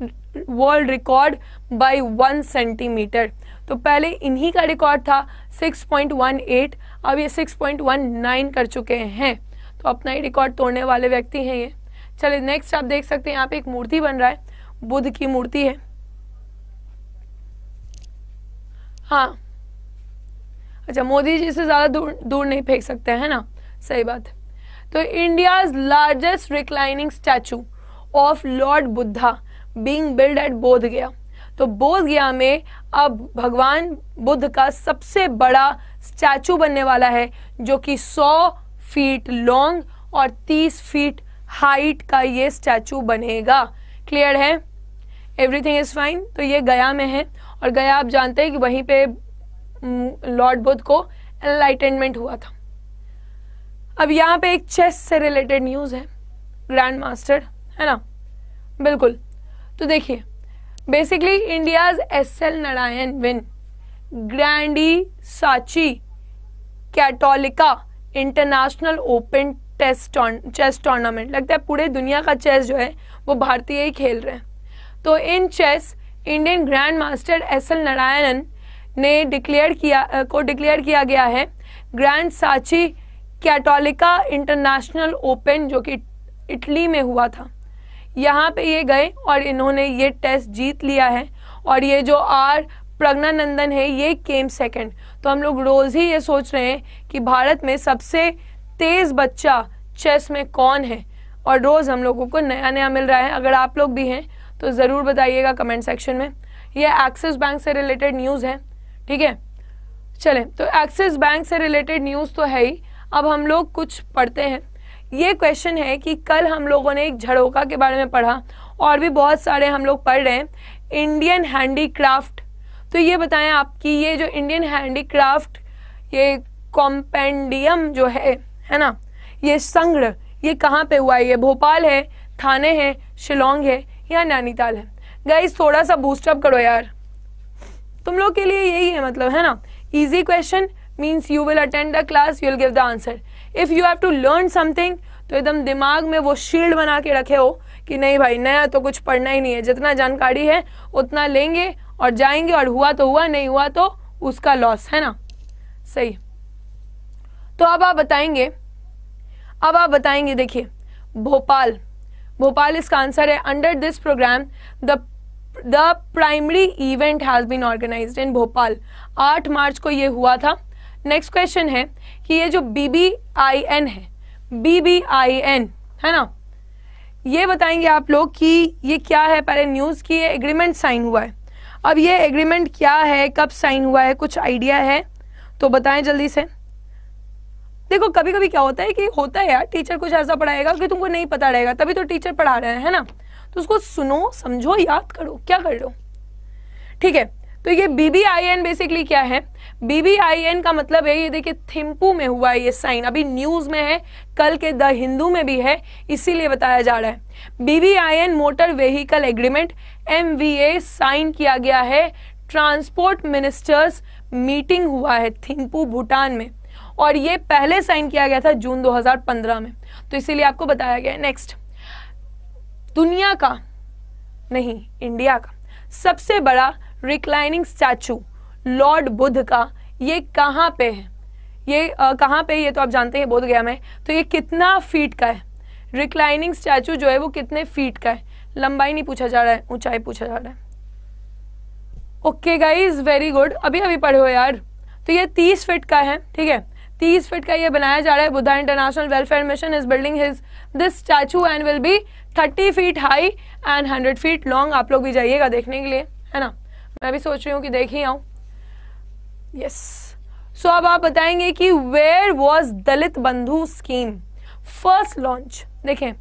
world record by one centimetre तो पहले इन्हीं का रिकॉर्ड था 6.18 अब ये 6.19 कर चुके हैं तो अपना ही रिकॉर्ड तोड़ने वाले व्यक्ति हैं ये चलिए नेक्स्ट आप देख सकते हैं यहाँ पे एक मूर्ति बन रहा है बुद्ध की मूर्ति है हाँ अच्छा मोदी जी से ज़्यादा दूर दूर नहीं फेंक सकते हैं ना सही बात है तो India largest reclining statue of Lord Buddha being build at Bodh Gaya तो बोध गया में अब भगवान बुद्ध का सबसे बड़ा स्टैचू बनने वाला है जो कि 100 फीट लॉन्ग और 30 फीट हाइट का ये स्टैचू बनेगा क्लियर है एवरीथिंग इज़ फाइन तो ये गया में है और गया आप जानते हैं कि वहीं पे लॉर्ड बुद्ध को एनलाइटेनमेंट हुआ था अब यहाँ पे एक चेस से रिलेटेड न्यूज़ है ग्रैंड मास्टर है ना बिल्कुल तो देखिए basically India's S L Narayan win Grandi Sachi Catolica international open test chess tournament लगता है पूरे दुनिया का चेस जो है वो भारतीय ही खेल रहे हैं तो in chess Indian grand master S L Narayanan ने डिक्लेयर किया को डिक्लेयर किया गया है ग्रैंड साची कैटोलिका इंटरनेशनल ओपन जो कि इटली में हुआ था यहाँ पे ये गए और इन्होंने ये टेस्ट जीत लिया है और ये जो आर प्रज्ञानंदन है ये केम सेकंड तो हम लोग रोज़ ही ये सोच रहे हैं कि भारत में सबसे तेज़ बच्चा चेस में कौन है और रोज़ हम लोगों को नया नया मिल रहा है अगर आप लोग भी हैं तो ज़रूर बताइएगा कमेंट सेक्शन में ये एक्सिस बैंक से रिलेटेड न्यूज़ है ठीक है चले तो एक्सिस बैंक से रिलेटेड न्यूज़ तो है ही अब हम लोग कुछ पढ़ते हैं ये क्वेश्चन है कि कल हम लोगों ने एक झड़ोका के बारे में पढ़ा और भी बहुत सारे हम लोग पढ़ रहे हैं इंडियन हैंडीक्राफ्ट तो ये बताएं आपकी ये जो इंडियन हैंडीक्राफ्ट ये कॉम्पेंडियम जो है है ना ये संग्रह ये कहाँ पे हुआ है ये भोपाल है थाने है शिलोंग है या नैनीताल है गाइज थोड़ा सा बूस्टअप करो यार तुम लोग के लिए यही है मतलब है ना easy question means you will attend the class you will give the answer if you have to learn something तो एकदम दिमाग में वो शील्ड बना के रखे हो कि नहीं भाई नया तो कुछ पढ़ना ही नहीं है जितना जानकारी है उतना लेंगे और जाएंगे और हुआ तो हुआ नहीं हुआ तो उसका लॉस है ना सही तो अब आप बताएंगे अब आप बताएंगे देखिए भोपाल भोपाल इसका आंसर है under this program the the primary event has been organise in Bhopal 8 March को ये हुआ था नेक्स्ट क्वेश्चन है कि ये जो बी बी आई एन है बी बी आई एन है ना ये बताएंगे आप लोग कि ये क्या है पहले न्यूज़ की ये एग्रीमेंट साइन हुआ है अब ये एग्रीमेंट क्या है कब साइन हुआ है कुछ आइडिया है तो बताएं जल्दी से देखो कभी कभी क्या होता है कि होता है यार टीचर कुछ ऐसा पढ़ाएगा कि तुमको नहीं पता रहेगा तभी तो टीचर पढ़ा रहे हैं है ना तो उसको सुनो समझो याद करो क्या कर लो ठीक है तो ये बीबीआईएन बेसिकली क्या है बीबीआईएन का मतलब है ये देखिए थिम्पू में हुआ है ये साइन अभी न्यूज में है कल के द हिंदू में भी है इसीलिए बताया जा रहा है BBIN motor vehicle agreement MVA sign किया गया है ट्रांसपोर्ट मिनिस्टर्स मीटिंग हुआ है थिम्पू भूटान में और ये पहले साइन किया गया था जून 2015 में तो इसीलिए आपको बताया गया नेक्स्ट दुनिया का नहीं इंडिया का सबसे बड़ा रिक्लाइनिंग स्टैचू लॉर्ड बुद्ध का ये कहाँ पे है ये कहाँ पे ये तो आप जानते हैं बोध गया में तो ये कितना फीट का है रिक्लाइनिंग स्टैचू जो है वो कितने फीट का है लंबाई नहीं पूछा जा रहा है ऊंचाई पूछा जा रहा है ओके गाइज वेरी गुड अभी अभी पढ़े हो यार तो ये तीस फीट का है ठीक है तीस फीट का ये बनाया जा रहा है Buddha international welfare mission is building his this statue and will be thirty feet high and hundred feet long आप लोग भी जाइएगा देखने के लिए है ना मैं भी सोच रही हूँ कि देख ही आऊँ यस सो अब आप बताएंगे कि वेयर वॉज दलित बंधु स्कीम फर्स्ट लॉन्च देखें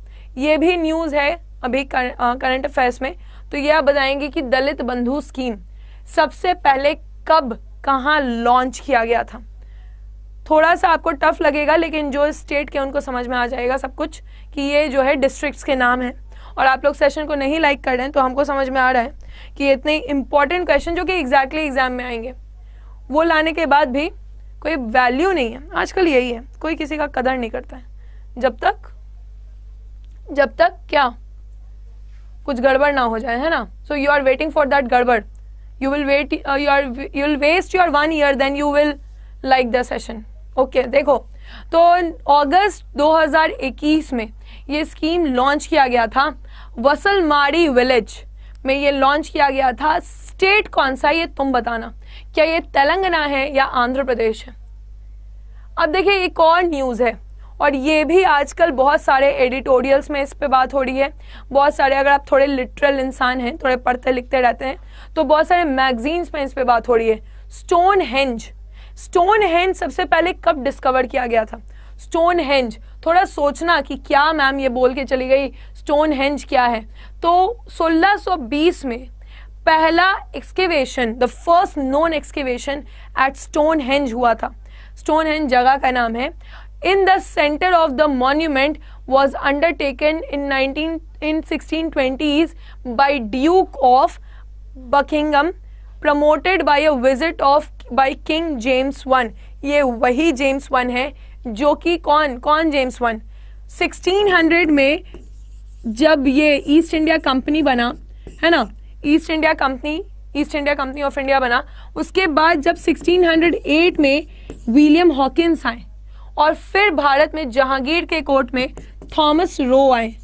ये भी न्यूज़ है अभी करंट अफेयर्स में तो ये आप बताएंगे कि दलित बंधु स्कीम सबसे पहले कब कहाँ लॉन्च किया गया था थोड़ा सा आपको टफ लगेगा लेकिन जो स्टेट के उनको समझ में आ जाएगा सब कुछ कि ये जो है डिस्ट्रिक्ट्स के नाम हैं और आप लोग सेशन को नहीं लाइक कर रहे हैं तो हमको समझ में आ रहा है कि इतने इंपॉर्टेंट क्वेश्चन जो कि एग्जैक्टली exactly एग्जाम में आएंगे वो लाने के बाद भी कोई वैल्यू नहीं है आजकल यही है कोई किसी का कदर नहीं करता है जब तक जब तक क्या कुछ गड़बड़ ना हो जाए है ना so you are waiting for that गड़बड़ you will wait you are you will waste your one year then you will like the session okay देखो तो अगस्त 2021 में ये स्कीम लॉन्च किया गया था वसलमाड़ी विलेज में ये लॉन्च किया गया था स्टेट कौन सा ये तुम बताना क्या ये तेलंगाना है या आंध्र प्रदेश है अब देखिए एक और न्यूज़ है और ये भी आजकल बहुत सारे एडिटोरियल्स में इस पे बात हो रही है बहुत सारे अगर आप थोड़े लिटरल इंसान हैं थोड़े पढ़ते लिखते रहते हैं तो बहुत सारे मैगजीन्स में इस पे बात हो रही है स्टोन हेंज स्टोन हेंज सबसे पहले कब डिस्कवर किया गया था स्टोन हेंज थोड़ा सोचना कि क्या मैम ये बोल के चली गई स्टोन हेंज क्या है तो 1620 में पहला excavation the first non excavation at Stonehenge हुआ था स्टोन हेंज जगह का नाम है in the centre of the monument was undertaken in nineteen in sixteen twenties by duke of Buckingham promoted by a visit of by king James one ये वही James one है जो कि कौन कौन जेम्स वन 1600 में जब ये ईस्ट इंडिया कंपनी बना है ना East India Company East India Company of India बना उसके बाद जब 1608 में विलियम हॉकिंस आए और फिर भारत में जहांगीर के कोर्ट में थॉमस रो आए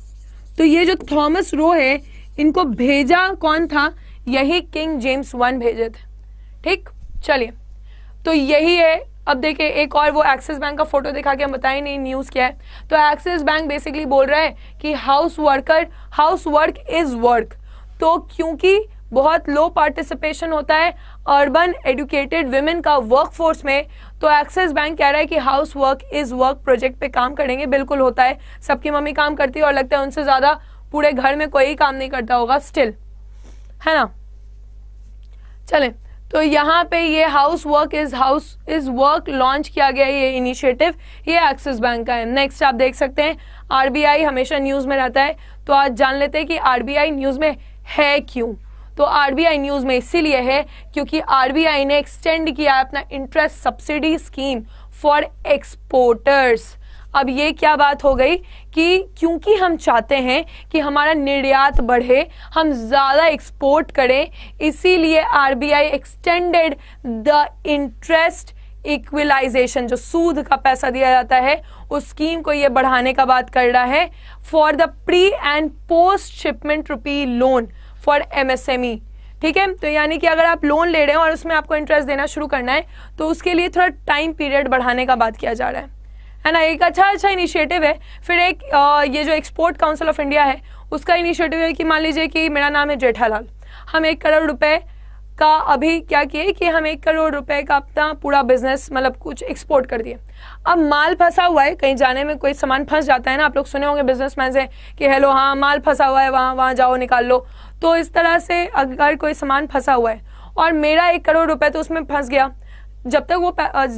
तो ये जो थॉमस रो है इनको भेजा कौन था यही किंग जेम्स वन भेजे थे ठीक चलिए तो यही है अब देखिए एक और वो एक्सिस बैंक का फोटो दिखा के हम बताए नहीं न्यूज़ क्या है तो एक्सिस बैंक बेसिकली बोल रहा है कि house worker house work is work तो क्योंकि बहुत लो पार्टिसिपेशन होता है अर्बन एडुकेटेड वेमेन का वर्कफोर्स में तो एक्सिस बैंक कह रहा है कि house work is work project पे काम करेंगे बिल्कुल होता है सबकी मम्मी काम करती है और लगता है उनसे ज़्यादा पूरे घर में कोई काम नहीं करता होगा स्टिल है ना चलें तो यहाँ पे ये house work is house is work launch किया गया ये इनिशिएटिव ये एक्सिस बैंक का है नेक्स्ट आप देख सकते हैं आरबीआई हमेशा न्यूज़ में रहता है तो आज जान लेते हैं कि आरबीआई न्यूज़ में है क्यों तो आरबीआई न्यूज़ में इसीलिए है क्योंकि आरबीआई ने एक्सटेंड किया अपना interest subsidy scheme for exporters अब ये क्या बात हो गई कि क्योंकि हम चाहते हैं कि हमारा निर्यात बढ़े हम ज़्यादा एक्सपोर्ट करें इसीलिए RBI extended the interest equalisation जो सूद का पैसा दिया जाता है उस स्कीम को ये बढ़ाने का बात कर रहा है for the pre and post shipment rupee loan for MSME ठीक है तो यानी कि अगर आप लोन ले रहे हो और उसमें आपको इंटरेस्ट देना शुरू करना है तो उसके लिए थोड़ा टाइम पीरियड बढ़ाने का बात किया जा रहा है है ना एक अच्छा अच्छा इनिशिएटिव है फिर एक आ, ये जो एक्सपोर्ट काउंसिल ऑफ इंडिया है उसका इनिशिएटिव है कि मान लीजिए कि मेरा नाम है जेठालाल हम एक करोड़ रुपए का अभी क्या किए कि हम एक करोड़ रुपए का अपना पूरा बिजनेस मतलब कुछ एक्सपोर्ट कर दिए अब माल फंसा हुआ है कहीं जाने में कोई सामान फंस जाता है ना आप लोग सुने होंगे मैन से कि हेलो हाँ माल फंसा हुआ है वहाँ वहाँ जाओ निकाल लो तो इस तरह से अगर कोई सामान फंसा हुआ है और मेरा एक करोड़ रुपए तो उसमें फंस गया जब तक वो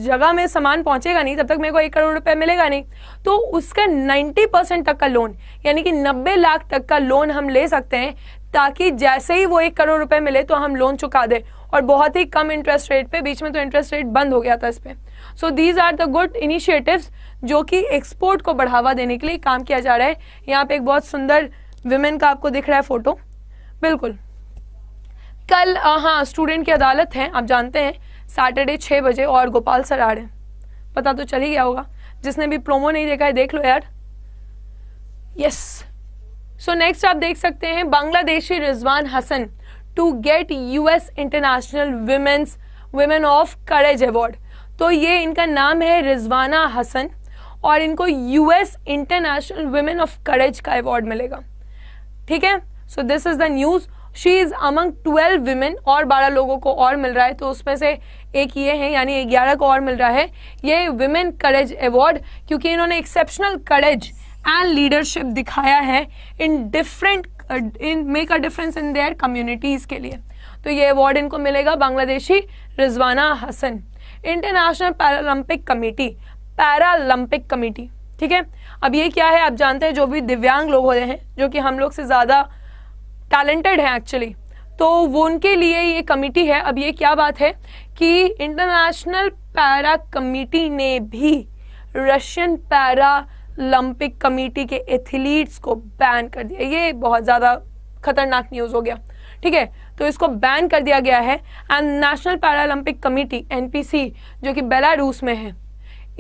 जगह में सामान पहुंचेगा नहीं तब तक मेरे को एक करोड़ रुपए मिलेगा नहीं तो उसका 90 परसेंट तक का लोन यानी कि 90 लाख तक का लोन हम ले सकते हैं ताकि जैसे ही वो एक करोड़ रुपए मिले तो हम लोन चुका दें और बहुत ही कम इंटरेस्ट रेट पे बीच में तो इंटरेस्ट रेट बंद हो गया था इस पर so these are the good initiative जो कि एक्सपोर्ट को बढ़ावा देने के लिए काम किया जा रहा है यहाँ पे एक बहुत सुंदर विमेन का आपको दिख रहा है फोटो बिल्कुल कल हाँ स्टूडेंट की अदालत है आप जानते हैं सैटरडे छः बजे और गोपाल सर आ रहे हैं पता तो चल ही गया होगा जिसने भी प्रोमो नहीं देखा है देख लो यार यस सो नेक्स्ट आप देख सकते हैं Bangladeshi Rizwan Hasan to get US international women's women of courage award तो ये इनका नाम है रिजवाना हसन और इनको US international women of courage का अवार्ड मिलेगा ठीक है so this is the news she is among twelve women और बारह लोगों को और मिल रहा है तो उसमें से एक ये है यानी ग्यारह को और मिल रहा है ये विमेन करेज अवार्ड क्योंकि इन्होंने एक्सेप्शनल करेज एंड लीडरशिप दिखाया है in different in make a difference in their communities के लिए तो ये अवार्ड इनको मिलेगा Bangladeshi Rizwana Hasan international paralympic committee paralympic committee ठीक है अब ये क्या है आप जानते हैं जो भी दिव्यांग लोग होते हैं जो कि हम लोग से ज़्यादा टैलेंटेड हैं एक्चुअली तो वो उनके लिए ये कमिटी है अब ये क्या बात है कि इंटरनेशनल पैरा कमिटी ने भी रशियन पैरा ओलंपिक कमिटी के एथलीट्स को बैन कर दिया ये बहुत ज़्यादा खतरनाक न्यूज़ हो गया ठीक है तो इसको बैन कर दिया गया है and national paralympic committee N जो कि बेलारूस में है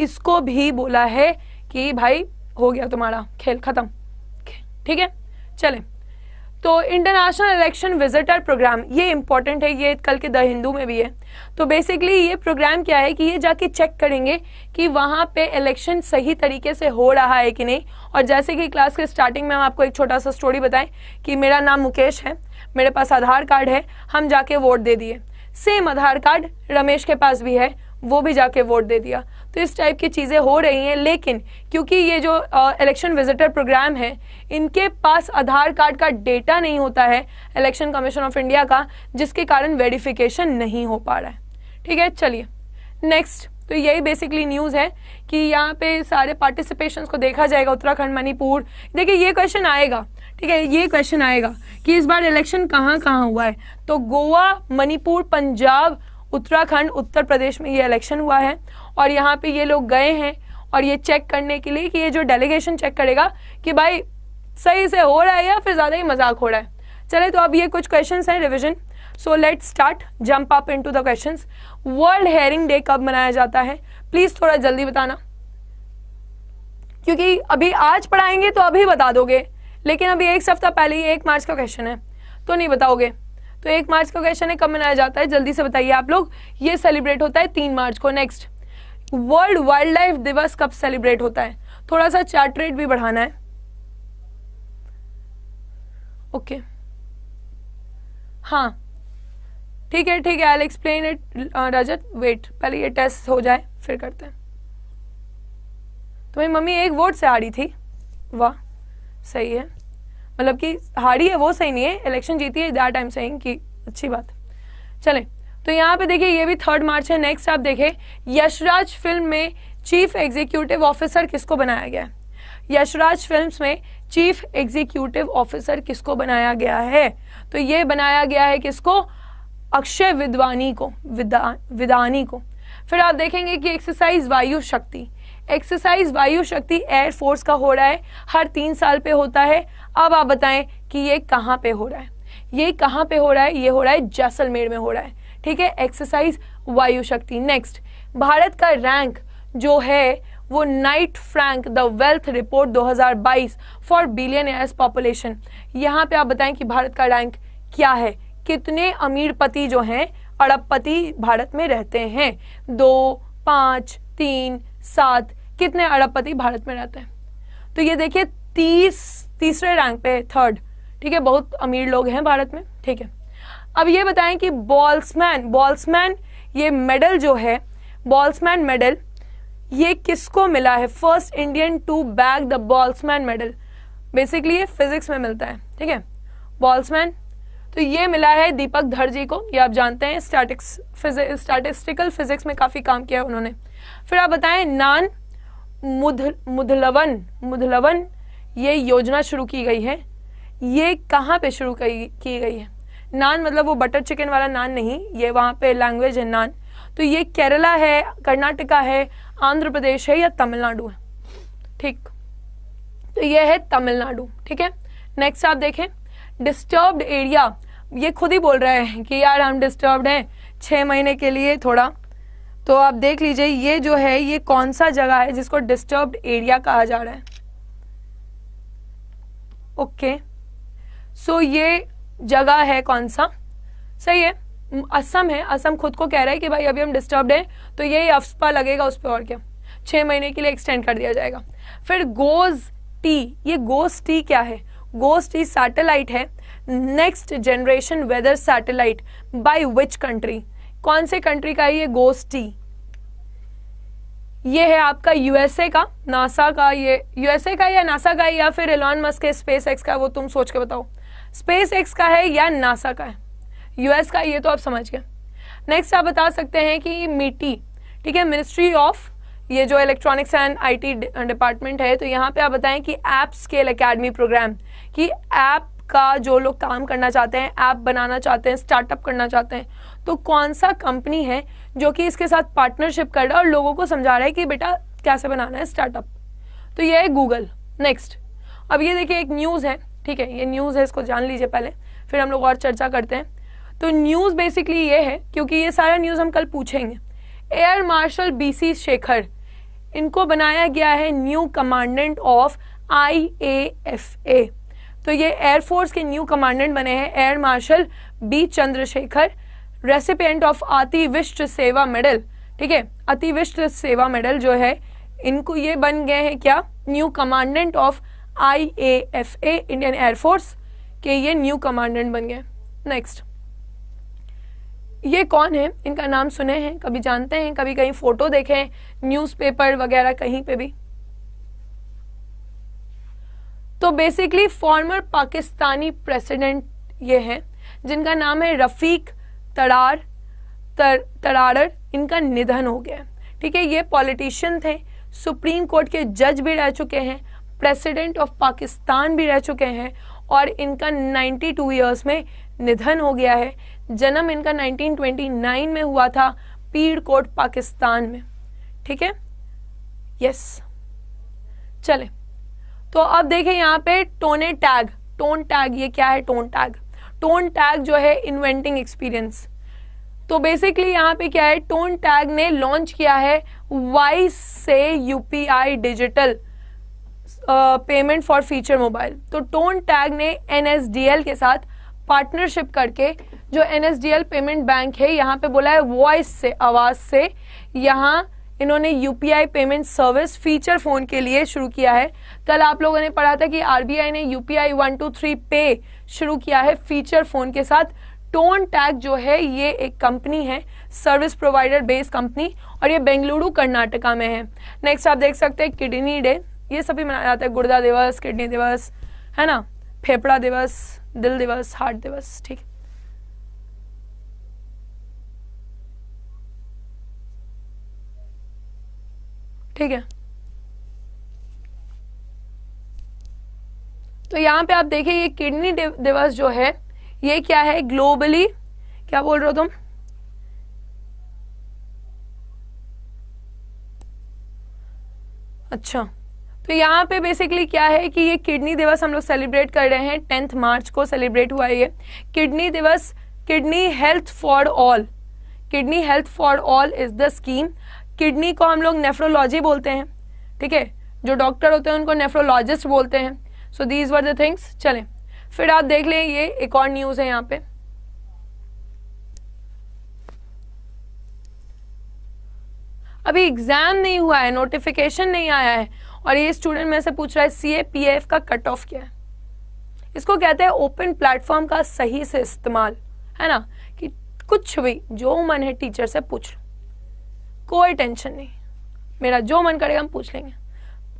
इसको भी बोला है कि भाई हो गया तुम्हारा खेल ख़त्म ठीक है चलें तो इंटरनेशनल इलेक्शन विजिटर प्रोग्राम ये इंपॉर्टेंट है ये कल के द हिंदू में भी है तो बेसिकली ये प्रोग्राम क्या है कि ये जाके चेक करेंगे कि वहाँ पे इलेक्शन सही तरीके से हो रहा है कि नहीं और जैसे कि क्लास के स्टार्टिंग में हम आपको एक छोटा सा स्टोरी बताएं कि मेरा नाम मुकेश है मेरे पास आधार कार्ड है हम जाके वोट दे दिए सेम आधार कार्ड रमेश के पास भी है वो भी जाके वोट दे दिया तो इस टाइप की चीज़ें हो रही हैं लेकिन क्योंकि ये जो इलेक्शन विजिटर प्रोग्राम है इनके पास आधार कार्ड का डेटा नहीं होता है इलेक्शन कमीशन ऑफ इंडिया का जिसके कारण वेरिफिकेशन नहीं हो पा रहा है ठीक है चलिए नेक्स्ट तो यही बेसिकली न्यूज़ है कि यहाँ पे सारे पार्टिसिपेशन को देखा जाएगा उत्तराखंड मणिपुर देखिए ये क्वेश्चन आएगा ठीक है ये क्वेश्चन आएगा कि इस बार इलेक्शन कहाँ कहाँ हुआ है तो गोवा मणिपुर पंजाब उत्तराखंड उत्तर प्रदेश में ये इलेक्शन हुआ है और यहाँ पे ये लोग गए हैं और ये चेक करने के लिए कि ये जो डेलीगेशन चेक करेगा कि भाई सही से हो रहा है या फिर ज़्यादा ही मजाक हो रहा है चले तो अब ये कुछ क्वेश्चन हैं revision so let start jump up in the question world hearing day कब मनाया जाता है प्लीज़ थोड़ा जल्दी बताना क्योंकि अभी आज पढ़ाएंगे तो अभी बता दोगे लेकिन अभी एक सप्ताह पहले ही एक मार्च का क्वेश्चन है तो नहीं बताओगे तो एक मार्च का क्वेश्चन है कब मनाया जाता है जल्दी से बताइए आप लोग ये सेलिब्रेट होता है तीन मार्च को नेक्स्ट वर्ल्ड वाइल्ड लाइफ दिवस कब सेलिब्रेट होता है थोड़ा सा चार्ट रेट भी बढ़ाना है ओके okay. हाँ ठीक है ठीक है I explain it Rajat wait पहले ये टेस्ट हो जाए फिर करते हैं तो मेरी मम्मी एक वोट से आ रही थी वाह सही है मतलब कि हारी है वो सही नहीं है इलेक्शन जीती है दैट आई एम सेइंग कि अच्छी बात चले तो यहाँ पे देखिए ये भी थर्ड मार्च है नेक्स्ट आप देखें यशराज फिल्म में चीफ एग्जीक्यूटिव ऑफिसर किसको बनाया गया है यशराज फिल्म्स में चीफ एग्जीक्यूटिव ऑफिसर किसको बनाया गया है तो ये बनाया गया है किसको अक्षय विद्वानी को विदा विदानी को फिर आप देखेंगे कि एक्सरसाइज वायु शक्ति एक्सरसाइज वायु शक्ति एयर फोर्स का हो रहा है हर तीन साल पे होता है अब आप बताएं कि ये कहाँ पे हो रहा है ये कहाँ पे हो रहा है ये हो रहा है जैसलमेर में हो रहा है ठीक है एक्सरसाइज वायु शक्ति नेक्स्ट भारत का रैंक जो है वो Knight Frank the wealth report 2022 for billionaires population यहाँ पे आप बताएं कि भारत का रैंक क्या है कितने अमीरपति जो हैं अरबपति भारत में रहते हैं दो पाँच तीन सात कितने अरबपति भारत में रहते हैं तो ये देखिए तीस तीसरे रैंक पे थर्ड ठीक है बहुत अमीर लोग हैं भारत में ठीक है अब ये बताएं कि बॉल्समैन बॉल्समैन ये मेडल जो है बॉल्समैन मेडल ये किसको मिला है first Indian to bag the Boltzmann medal basically ये फिजिक्स में मिलता है ठीक है बॉल्समैन तो ये मिला है दीपक धर जी को ये आप जानते हैं स्टैटिक्स स्टैटिस्टिकल फिजिक्स में काफ़ी काम किया है उन्होंने फिर आप बताएं नान मुध मुधलवन मुधलवन ये योजना शुरू की गई है ये कहाँ पे शुरू की गई है नान मतलब वो बटर चिकन वाला नान नहीं ये वहाँ पे लैंग्वेज है नान तो ये केरला है कर्नाटका है आंध्र प्रदेश है या तमिलनाडु है ठीक तो ये है तमिलनाडु ठीक है नेक्स्ट आप देखें डिस्टर्ब्ड एरिया ये खुद ही बोल रहे हैं कि यार हम डिस्टर्ब्ड हैं छः महीने के लिए थोड़ा तो आप देख लीजिए ये जो है ये कौन सा जगह है जिसको डिस्टर्ब एरिया कहा जा रहा है ओके okay. सो so, ये जगह है कौन सा सही है असम है असम खुद को कह रहा है कि भाई अभी हम डिस्टर्ब हैं तो ये अफसपा लगेगा उस पर और क्या छः महीने के लिए एक्सटेंड कर दिया जाएगा फिर गोज टी ये गोज टी क्या है गोज टी सैटेलाइट है next generation weather satellite by which country कौन से कंट्री का है ये गोज टी ये है आपका यूएसए का नासा का ये यूएसए का या नासा का या फिर एलॉन मस्क के स्पेस एक्स का वो तुम सोच के बताओ स्पेस एक्स का है या नासा का है यूएस का ये तो आप समझ गए नेक्स्ट आप बता सकते हैं कि मिट्टी ठीक है मिनिस्ट्री ऑफ ये जो इलेक्ट्रॉनिक्स एंड आईटी डिपार्टमेंट है तो यहाँ पे आप बताएं कि ऐप स्केल अकेडमी प्रोग्राम कि ऐप का जो लोग काम करना चाहते हैं ऐप बनाना चाहते हैं स्टार्टअप करना चाहते हैं तो कौन सा कंपनी है जो कि इसके साथ पार्टनरशिप कर रहा है और लोगों को समझा रहा है कि बेटा कैसे बनाना है स्टार्टअप तो ये है गूगल नेक्स्ट अब ये देखिए एक न्यूज़ है ठीक है ये न्यूज़ है इसको जान लीजिए पहले फिर हम लोग और चर्चा करते हैं तो न्यूज़ बेसिकली ये है क्योंकि ये सारा न्यूज़ हम कल पूछेंगे एयर मार्शल बी शेखर इनको बनाया गया है new commandant of I A F A तो ये एयरफोर्स के न्यू कमांडेंट बने हैं air marshal B Chandrasekhar recipient of Ativishisht Seva medal ठीक है अतिविष्ट सेवा मेडल जो है इनको ये बन गए हैं क्या new commandant of I A F A Indian air force के ये न्यू कमांडेंट बन गए नेक्स्ट ये कौन है इनका नाम सुने हैं कभी जानते हैं कभी कहीं फोटो देखे हैं न्यूज़पेपर वगैरह कहीं पे भी तो बेसिकली फॉर्मर पाकिस्तानी प्रेसिडेंट ये हैं जिनका नाम है रफीक तड़ार तर, इनका निधन हो गया ठीक है ये पॉलिटिशियन थे सुप्रीम कोर्ट के जज भी रह चुके हैं प्रेसिडेंट ऑफ पाकिस्तान भी रह चुके हैं और इनका 92 टू में निधन हो गया है जन्म इनका 1929 में हुआ था पीड़ कोट पाकिस्तान में ठीक है यस चले तो अब देखें यहाँ पे टोने टैग टोन टैग ये क्या है टोन टैग टोन टैग जो है इन्वेंटिंग एक्सपीरियंस तो बेसिकली यहाँ पे क्या है टोन टैग ने लॉन्च किया है वाई से UPI digital payment for feature mobile तो टोन टैग ने एनएसडीएल के साथ पार्टनरशिप करके जो एनएसडीएल पेमेंट बैंक है यहाँ पे बोला है वॉइस से आवाज़ से यहाँ इन्होंने UPI payment service feature phone के लिए शुरू किया है कल आप लोगों ने पढ़ा था कि आरबीआई ने यूपीआई वन टू थ्री पे शुरू किया है फीचर फोन के साथ टोन टैग जो है ये एक कंपनी है सर्विस प्रोवाइडर बेस्ड कंपनी और ये बेंगलुरु कर्नाटका में है नेक्स्ट आप देख सकते हैं किडनी डे ये सभी मनाया जाता है गुर्दा दिवस किडनी दिवस है ना फेफड़ा दिवस दिल दिवस हार्ट दिवस ठीक ठीक है तो यहाँ पे आप देखें ये किडनी दिवस जो है ये क्या है ग्लोबली क्या बोल रहे हो तुम अच्छा तो यहाँ पे बेसिकली क्या है कि ये किडनी दिवस हम लोग सेलिब्रेट कर रहे हैं टेंथ मार्च को सेलिब्रेट हुआ ये किडनी दिवस kidney health for all kidney health for all is the scheme kidney को हम लोग नेफ्रोलॉजी बोलते हैं ठीक है जो डॉक्टर होते हैं उनको नेफ्रोलॉजिस्ट बोलते हैं so these were the things चलें फिर आप देख लें ये एक और न्यूज़ है यहाँ पे अभी एग्जाम नहीं हुआ है नोटिफिकेशन नहीं आया है और ये स्टूडेंट मेरे से पूछ रहा है सी ए पी एफ का कट ऑफ क्या है इसको कहते हैं ओपन प्लेटफॉर्म का सही से इस्तेमाल है ना कि कुछ भी जो मन है टीचर से पूछ लो कोई टेंशन नहीं मेरा जो मन करेगा हम पूछ लेंगे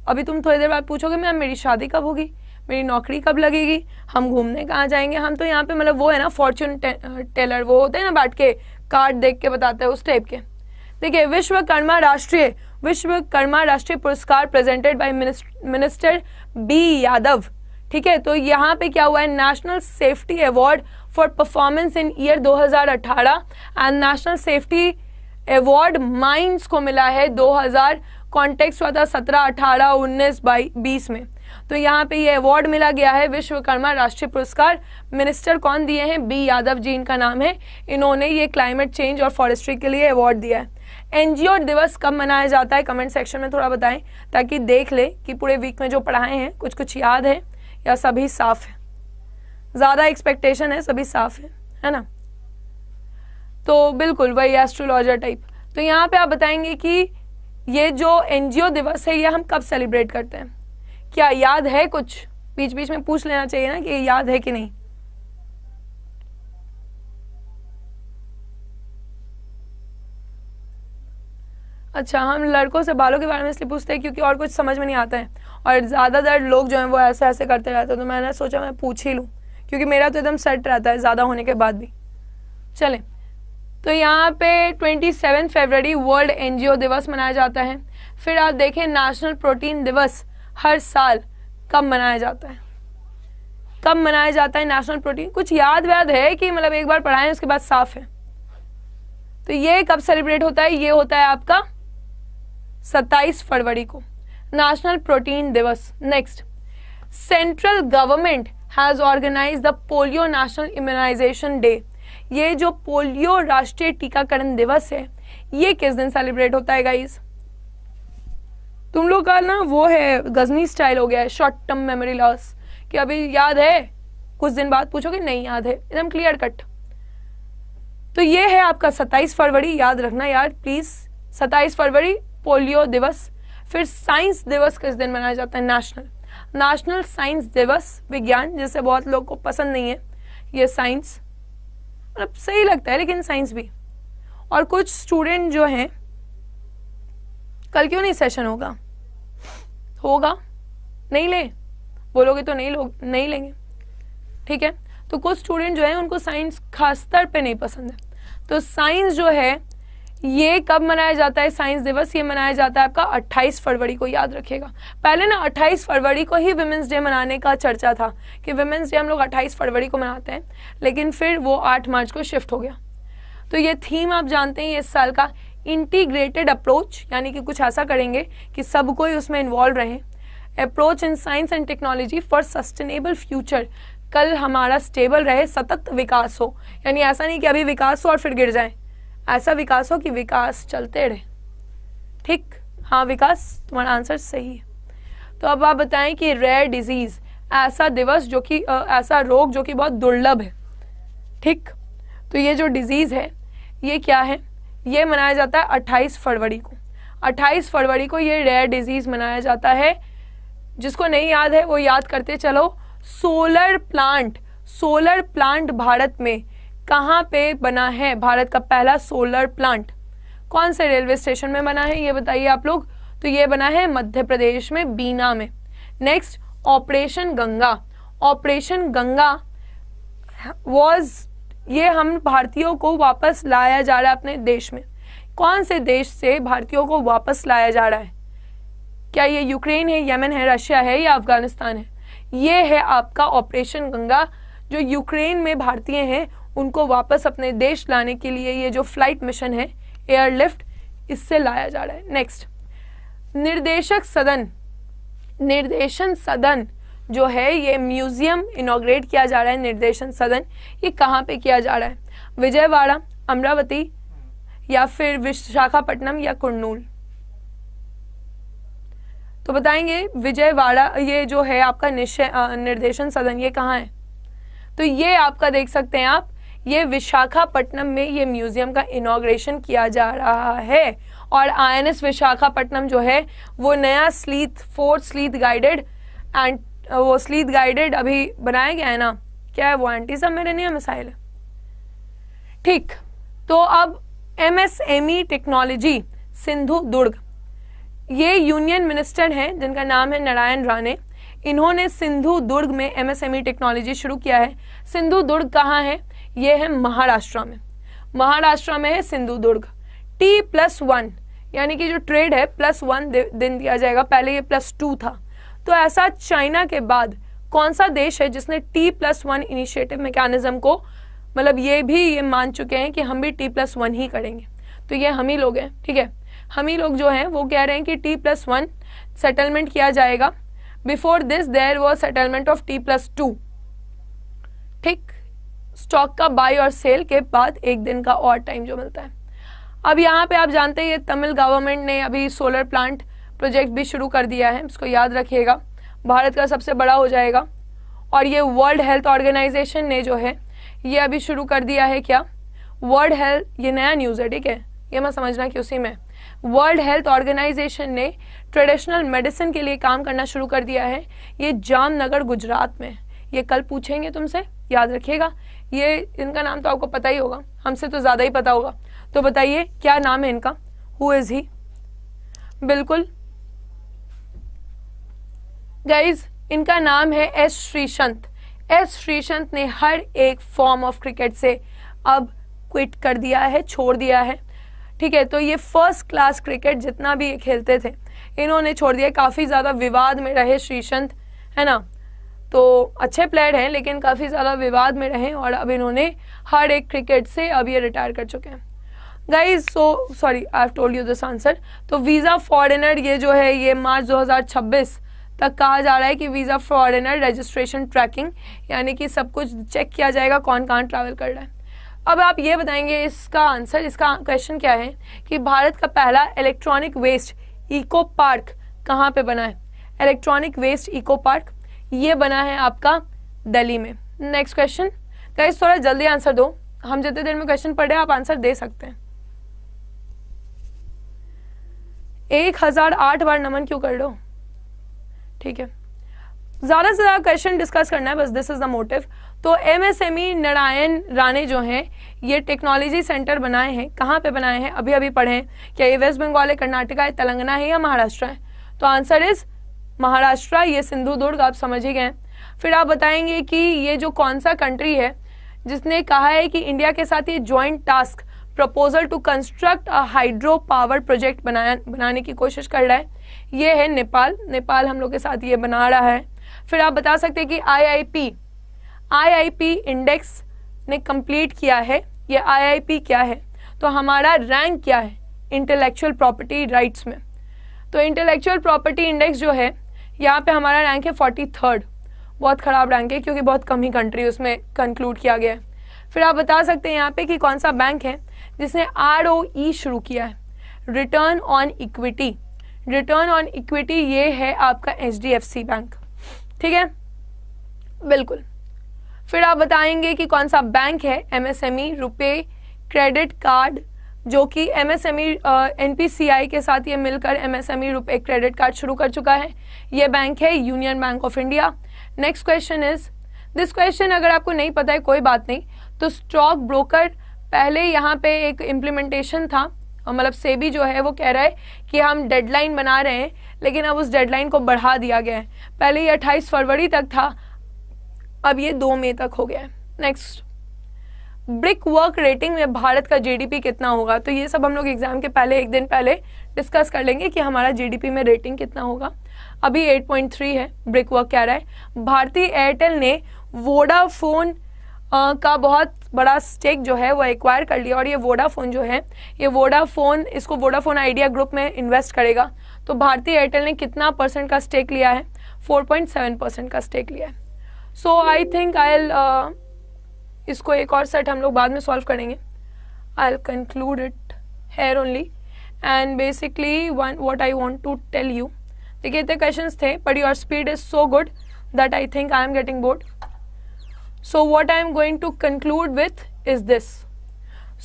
अभी तुम थोड़ी देर बाद पूछोगे मैम मेरी शादी कब होगी मेरी नौकरी कब लगेगी हम घूमने कहाँ जाएंगे हम तो यहाँ पे मतलब वो है ना फॉर्चून टेलर वो होते हैं ना बैठ के कार्ड देख के बताते हैं उस टाइप के देखिए विश्वकर्मा राष्ट्रीय विश्वकर्मा राष्ट्रीय पुरस्कार presented by minister B Yadav ठीक है तो यहाँ पे क्या हुआ है national safety award for performance in year 2018 and national safety award mines को मिला है 2000 हजार कॉन्टेक्स हुआ था सत्रह अठारह उन्नीस बाई बीस में तो यहाँ पे ये अवार्ड मिला गया है विश्वकर्मा राष्ट्रीय पुरस्कार मिनिस्टर कौन दिए हैं बी यादव जी इनका नाम है इन्होंने ये क्लाइमेट चेंज और फॉरेस्ट्री के लिए अवार्ड दिया है एनजीओ दिवस कब मनाया जाता है कमेंट सेक्शन में थोड़ा बताएं ताकि देख ले कि पूरे वीक में जो पढ़ाए हैं कुछ कुछ याद है या सभी साफ है ज़्यादा एक्सपेक्टेशन है सभी साफ है है ना तो बिल्कुल वही एस्ट्रोलॉजर टाइप तो यहाँ पे आप बताएंगे कि ये जो एनजीओ दिवस है ये हम कब सेलिब्रेट करते हैं क्या याद है कुछ बीच बीच में पूछ लेना चाहिए ना कि याद है कि नहीं अच्छा हम लड़कों से बालों के बारे में इसलिए पूछते हैं क्योंकि और कुछ समझ में नहीं आता है और ज़्यादातर लोग जो हैं वो ऐसे ऐसे करते रहते हैं तो मैंने सोचा मैं पूछ ही लूँ क्योंकि मेरा तो एकदम सेट रहता है ज़्यादा होने के बाद भी चले तो यहाँ पे twenty seven February world NGO दिवस मनाया जाता है फिर आप देखें नेशनल प्रोटीन दिवस हर साल कब मनाया जाता है कब मनाया जाता है नेशनल प्रोटीन कुछ याद व्याद है कि मतलब एक बार पढ़ाएं उसके बाद साफ है तो ये कब सेलिब्रेट होता है ये होता है आपका 27 फरवरी को नेशनल प्रोटीन दिवस next central government has organise the polio national immunisation day ये जो पोलियो राष्ट्रीय टीकाकरण दिवस है ये किस दिन सेलिब्रेट होता है गाइज़ तुम लोग का ना वो है गजनी स्टाइल हो गया है शॉर्ट टर्म मेमोरी लॉस कि अभी याद है कुछ दिन बाद पूछोगे नहीं याद है एकदम क्लियर कट तो ये है आपका 27 फरवरी याद रखना यार प्लीज़ 27 फरवरी पोलियो दिवस फिर साइंस दिवस किस दिन मनाया जाता है नेशनल नेशनल साइंस दिवस विज्ञान जिसे बहुत लोग को पसंद नहीं है ये साइंस मतलब सही लगता है लेकिन साइंस भी और कुछ स्टूडेंट जो हैं कल क्यों नहीं सेशन होगा होगा नहीं ले बोलोगे तो नहीं लोग नहीं लेंगे ठीक है तो कुछ स्टूडेंट जो है उनको साइंस खास तौर पे नहीं पसंद है तो साइंस जो है ये कब मनाया जाता है साइंस दिवस ये मनाया जाता है आपका 28 फरवरी को याद रखिएगा पहले ना 28 फरवरी को ही वुमेंस डे मनाने का चर्चा था कि वुमेंस डे हम लोग 28 फरवरी को मनाते हैं लेकिन फिर वो 8 मार्च को शिफ्ट हो गया तो ये थीम आप जानते हैं इस साल का इंटीग्रेटेड अप्रोच यानी कि कुछ ऐसा करेंगे कि सब कोई उसमें इन्वॉल्व रहे approach in science and technology for sustainable future कल हमारा स्टेबल रहे सतत विकास हो यानी ऐसा नहीं कि अभी विकास हो और फिर गिर जाए ऐसा विकास हो कि विकास चलते रहे ठीक हाँ विकास तुम्हारा आंसर सही है तो अब आप बताएं कि रेयर डिजीज ऐसा दिवस जो कि ऐसा रोग जो कि बहुत दुर्लभ है ठीक तो ये जो डिजीज़ है ये क्या है ये मनाया जाता है अट्ठाईस फरवरी को अट्ठाईस फरवरी को ये रेयर डिजीज मनाया जाता है जिसको नहीं याद है वो याद करते चलो solar plant solar plant Bharat में कहाँ पे बना है भारत का पहला सोलर प्लांट कौन से रेलवे स्टेशन में बना है ये बताइए आप लोग तो ये बना है मध्य प्रदेश में बीना में next operation Ganga operation Ganga was ये हम भारतीयों को वापस लाया जा रहा है अपने देश में कौन से देश से भारतीयों को वापस लाया जा रहा है क्या ये यूक्रेन है यमन है रशिया है या अफगानिस्तान है ये है आपका ऑपरेशन गंगा जो यूक्रेन में भारतीय हैं उनको वापस अपने देश लाने के लिए ये जो फ्लाइट मिशन है एयरलिफ्ट इससे लाया जा रहा है नेक्स्ट निर्देशक सदन निर्देशन सदन जो है ये म्यूजियम इनोग्रेट किया जा रहा है निर्देशन सदन ये कहाँ पे किया जा रहा है विजयवाड़ा अमरावती या फिर विशाखापट्टनम या कुरनूल तो बताएंगे विजयवाड़ा ये जो है आपका निश्चय निर्देशन सदन ये कहाँ है तो ये आपका देख सकते हैं आप ये विशाखापट्टनम में ये म्यूजियम का इनोग्रेशन किया जा रहा है और आई एस विशाखापट्टनम जो है वो नया sleuth fourth sleuth guided and वो स्लीद गाइडेड अभी बनाया गया है ना क्या है वो एंटीजम मेरे नहीं मिसाइल है ठीक तो अब MSME technology e Sindhudurg ये यूनियन मिनिस्टर हैं जिनका नाम है नारायण राणे इन्होंने सिंधु दुर्ग में एमएसएमई टेक्नोलॉजी e शुरू किया है सिंधु दुर्ग कहाँ है ये है महाराष्ट्र में महाराष्ट्र में है Sindhudurg T plus one यानी कि जो ट्रेड है प्लस वन दिन दिया जाएगा पहले ये प्लस टू था तो ऐसा चाइना के बाद कौन सा देश है जिसने T plus one initiative mechanism को मतलब ये भी ये मान चुके हैं कि हम भी टी प्लस वन ही करेंगे तो ये हम ही लोग हैं ठीक है हम ही लोग जो हैं वो कह रहे हैं कि टी प्लस वन सेटलमेंट किया जाएगा before this there was settlement of T plus two ठीक स्टॉक का बाय और सेल के बाद एक दिन का और टाइम जो मिलता है अब यहाँ पे आप जानते हैं तमिल गवर्नमेंट ने अभी सोलर प्लांट प्रोजेक्ट भी शुरू कर दिया है इसको याद रखिएगा भारत का सबसे बड़ा हो जाएगा और ये वर्ल्ड हेल्थ ऑर्गेनाइजेशन ने जो है ये अभी शुरू कर दिया है क्या वर्ल्ड हेल्थ ये नया न्यूज़ है ठीक है ये मैं समझना कि उसी में वर्ल्ड हेल्थ ऑर्गेनाइजेशन ने ट्रेडिशनल मेडिसिन के लिए काम करना शुरू कर दिया है ये जामनगर गुजरात में ये कल पूछेंगे तुमसे याद रखिएगा ये इनका नाम तो आपको पता ही होगा हमसे तो ज़्यादा ही पता होगा तो बताइए क्या नाम है इनका हु इज़ ही बिल्कुल गाइज इनका नाम है एस श्रीशंत एस श्रीशंत ने हर एक फॉर्म ऑफ क्रिकेट से अब क्विट कर दिया है छोड़ दिया है ठीक है तो ये फर्स्ट क्लास क्रिकेट जितना भी ये खेलते थे इन्होंने छोड़ दिया काफ़ी ज़्यादा विवाद में रहे श्रीशंत है ना तो अच्छे प्लेयर हैं लेकिन काफ़ी ज़्यादा विवाद में रहे और अब इन्होंने हर एक क्रिकेट से अब ये रिटायर कर चुके हैं guys so sorry I have told you this answer तो वीज़ा फॉरेनर ये जो है ये मार्च 2026 तक कहा जा रहा है कि वीज़ा फॉरेनर रजिस्ट्रेशन ट्रैकिंग यानी कि सब कुछ चेक किया जाएगा कौन कहाँ ट्रैवल कर रहा है अब आप ये बताएंगे इसका आंसर इसका क्वेश्चन क्या है कि भारत का पहला इलेक्ट्रॉनिक वेस्ट इको पार्क कहाँ पे बना है इलेक्ट्रॉनिक वेस्ट इको पार्क ये बना है आपका दिल्ली में नेक्स्ट क्वेश्चन गाइस थोड़ा जल्दी आंसर दो हम जितने देर में क्वेश्चन पढ़े आप आंसर दे सकते हैं एक हजार आठ बार नमन क्यों कर लो ठीक है ज़्यादा से ज़्यादा क्वेश्चन डिस्कस करना है बस दिस इज़ द मोटिव तो एमएसएमई e नारायण राणे जो हैं ये टेक्नोलॉजी सेंटर बनाए हैं कहाँ पे बनाए हैं अभी अभी पढ़े हैं क्या ये वेस्ट बंगाल है कर्नाटका है तेलंगाना है या महाराष्ट्र है तो आंसर इज महाराष्ट्र ये सिंधु दुर्ग आप समझ ही गए फिर आप बताएंगे कि ये जो कौन सा कंट्री है जिसने कहा है कि इंडिया के साथ ये joint task proposal to construct a hydro power project बनाया बनाने की कोशिश कर रहा है ये है नेपाल नेपाल हम लोग के साथ ये बना रहा है फिर आप बता सकते हैं कि आईआईपी आईआईपी इंडेक्स ने कंप्लीट किया है ये आईआईपी क्या है तो हमारा रैंक क्या है इंटेलेक्चुअल प्रॉपर्टी राइट्स में तो इंटेलेक्चुअल प्रॉपर्टी इंडेक्स जो है यहाँ पे हमारा रैंक है फोर्टी थर्ड बहुत ख़राब रैंक है क्योंकि बहुत कम ही कंट्री उसमें कंक्लूड किया गया है फिर आप बता सकते हैं यहाँ पे कि कौन सा बैंक है जिसने आर e शुरू किया है return on equity return on equity ये है आपका एच बैंक ठीक है बिल्कुल फिर आप बताएंगे कि कौन सा बैंक है एमएसएमई रुपए क्रेडिट कार्ड जो कि एमएसएमई एनपीसीआई e, के साथ ये मिलकर एमएसएमई रुपए क्रेडिट कार्ड शुरू कर चुका है ये बैंक है union bank of India next question is this question अगर आपको नहीं पता है कोई बात नहीं तो स्टॉक ब्रोकर पहले यहाँ पे एक इम्प्लीमेंटेशन था और मतलब सेबी जो है वो कह रहा है कि हम डेडलाइन बना रहे हैं लेकिन अब उस डेडलाइन को बढ़ा दिया गया है पहले ये 28 फरवरी तक था अब ये दो मई तक हो गया है नेक्स्ट ब्रिक वर्क रेटिंग में भारत का जीडीपी कितना होगा तो ये सब हम लोग एग्जाम के पहले एक दिन पहले डिस्कस कर लेंगे कि हमारा जीडीपी में रेटिंग कितना होगा अभी 8.3 है ब्रिक वर्क कह रहा है भारतीय एयरटेल ने वोडाफोन का बहुत बड़ा स्टेक जो है वो एक्वायर कर लिया और ये वोडाफोन जो है ये वोडाफोन इसको वोडाफोन आइडिया ग्रुप में इन्वेस्ट करेगा तो भारतीय एयरटेल ने कितना परसेंट का स्टेक लिया है 4.7 परसेंट का स्टेक लिया है सो आई थिंक आई एल इसको एक और सेट हम लोग बाद में सॉल्व करेंगे I'll conclude it here only and basically one what I want to tell you देखिए इतने क्वेश्चन थे but your speed is so good that I think I am getting bored so what I am going to conclude with is this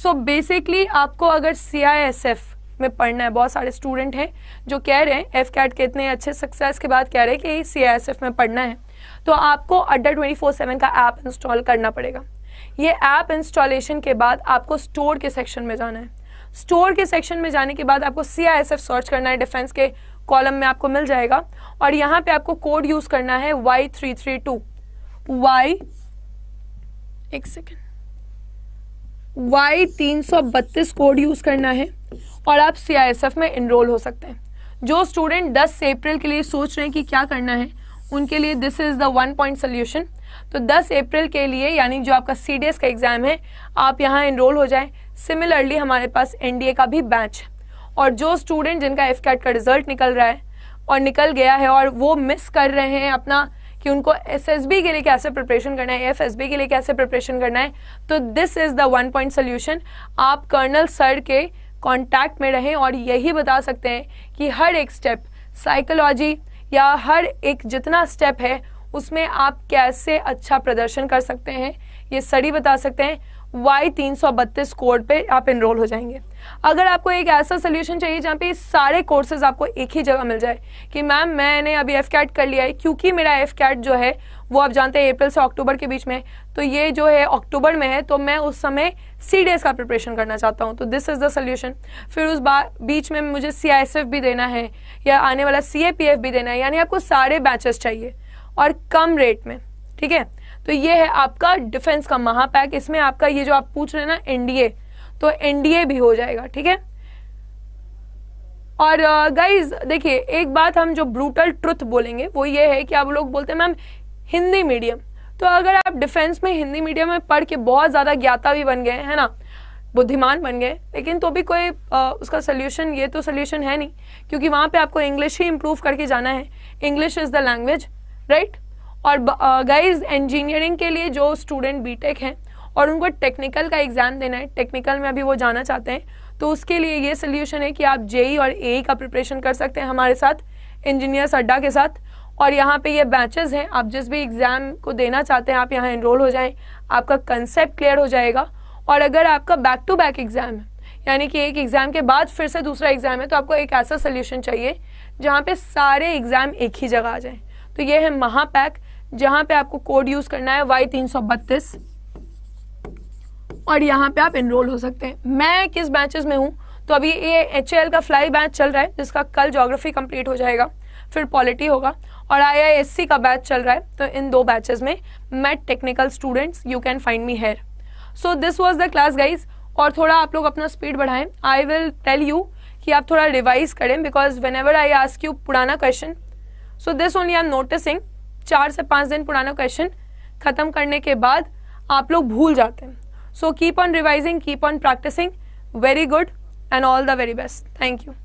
so basically आपको अगर सी I S F में पढ़ना है बहुत सारे स्टूडेंट हैं जो कह रहे हैं एफ कैट के इतने अच्छे सक्सेस के बाद कह रहे हैं कि सी आई एस एफ में पढ़ना है तो आपको अड्डा ट्वेंटी फोर सेवन का ऐप इंस्टॉल करना पड़ेगा ये ऐप इंस्टॉलेशन के बाद आपको स्टोर के सेक्शन में जाना है स्टोर के सेक्शन में जाने के बाद आपको C I S F search करना है डिफेंस के कॉलम में आपको मिल जाएगा और यहाँ पे आपको कोड यूज़ करना है Y three three two Y एक सेकेंड वाई तीन सौ बत्तीस कोड यूज़ करना है और आप सीआईएसएफ में इनरोल हो सकते हैं जो स्टूडेंट 10 से अप्रैल के लिए सोच रहे हैं कि क्या करना है उनके लिए this is the one point solution तो 10 अप्रैल के लिए यानी जो आपका सी का एग्ज़ाम है आप यहाँ इनरोल हो जाए सिमिलरली हमारे पास एन का भी बैच और जो स्टूडेंट जिनका एफ का रिजल्ट निकल रहा है और निकल गया है और वो मिस कर रहे हैं अपना कि उनको बी के लिए कैसे प्रिपरेशन करना है बी के लिए कैसे प्रिपरेशन करना है तो this is the one point solution आप कर्नल सर के कॉन्टैक्ट में रहें और यही बता सकते हैं कि हर एक स्टेप साइकोलॉजी या हर एक जितना स्टेप है उसमें आप कैसे अच्छा प्रदर्शन कर सकते हैं ये सड़ी बता सकते हैं वाई तीन सौ बत्तीस कोड पे आप इनरोल हो जाएंगे अगर आपको एक ऐसा सोल्यूशन चाहिए जहाँ पे सारे कोर्सेज आपको एक ही जगह मिल जाए कि मैम मैंने अभी एफ कैट कर लिया है क्योंकि मेरा एफ कैट जो है वो आप जानते हैं अप्रैल से अक्टूबर के बीच में तो ये जो है अक्टूबर में है तो मैं उस समय सी डेज का प्रिपरेशन करना चाहता हूँ तो दिस इज़ द सोल्यूशन फिर उस बीच में मुझे सी भी देना है या आने वाला सी भी देना है यानी आपको सारे बैचेस चाहिए और कम रेट में ठीक है तो ये है आपका डिफेंस का महापैक इसमें आपका ये जो आप पूछ रहे हैं ना एनडीए तो एनडीए भी हो जाएगा ठीक है और गाइज uh, देखिए एक बात हम जो ब्रूटल ट्रुथ बोलेंगे वो ये है कि आप लोग बोलते हैं मैम हिंदी मीडियम तो अगर आप डिफेंस में हिंदी मीडियम में पढ़ के बहुत ज़्यादा ज्ञाता भी बन गए हैं ना बुद्धिमान बन गए लेकिन तो भी कोई आ, uh, उसका सोल्यूशन ये तो सोल्यूशन है नहीं क्योंकि वहाँ पे आपको इंग्लिश ही इम्प्रूव करके जाना है English is the language right और गाइज uh, इंजीनियरिंग के लिए जो स्टूडेंट बीटेक हैं और उनको टेक्निकल का एग्ज़ाम देना है टेक्निकल में अभी वो जाना चाहते हैं तो उसके लिए ये सोल्यूशन है कि आप जेई e और ए e का प्रिपरेशन कर सकते हैं हमारे साथ इंजीनियर्स अड्डा के साथ और यहाँ पे ये बैचेस हैं आप जिस भी एग्ज़ाम को देना चाहते हैं आप यहाँ इनरोल हो जाएं आपका कंसेप्ट क्लियर हो जाएगा और अगर आपका बैक टू बैक एग्ज़ाम है यानी कि एक एग्ज़ाम के बाद फिर से दूसरा एग्ज़ाम है तो आपको एक ऐसा सोल्यूशन चाहिए जहाँ पे सारे एग्ज़ाम एक ही जगह आ जाए तो ये है महापैक जहाँ पे आपको कोड यूज़ करना है वाई तीन सौ बत्तीस और यहाँ पे आप इनरोल हो सकते हैं मैं किस बैचेस में हूँ तो अभी ये एच का फ्लाई बैच चल रहा है जिसका कल जोग्राफी कम्प्लीट हो जाएगा फिर पॉलिटी होगा और आई का बैच चल रहा है तो इन दो बैचेस में मैट technical students you can find me here so this was the class guys और थोड़ा आप लोग अपना स्पीड बढ़ाएं आई विल टेल यू कि आप थोड़ा रिवाइज करें because whenever I ask you पुराना question so this only I am noticing चार से पाँच दिन पुराना क्वेश्चन ख़त्म करने के बाद आप लोग भूल जाते हैं So keep on revising, keep on practicing. Very good and all the very best. Thank you.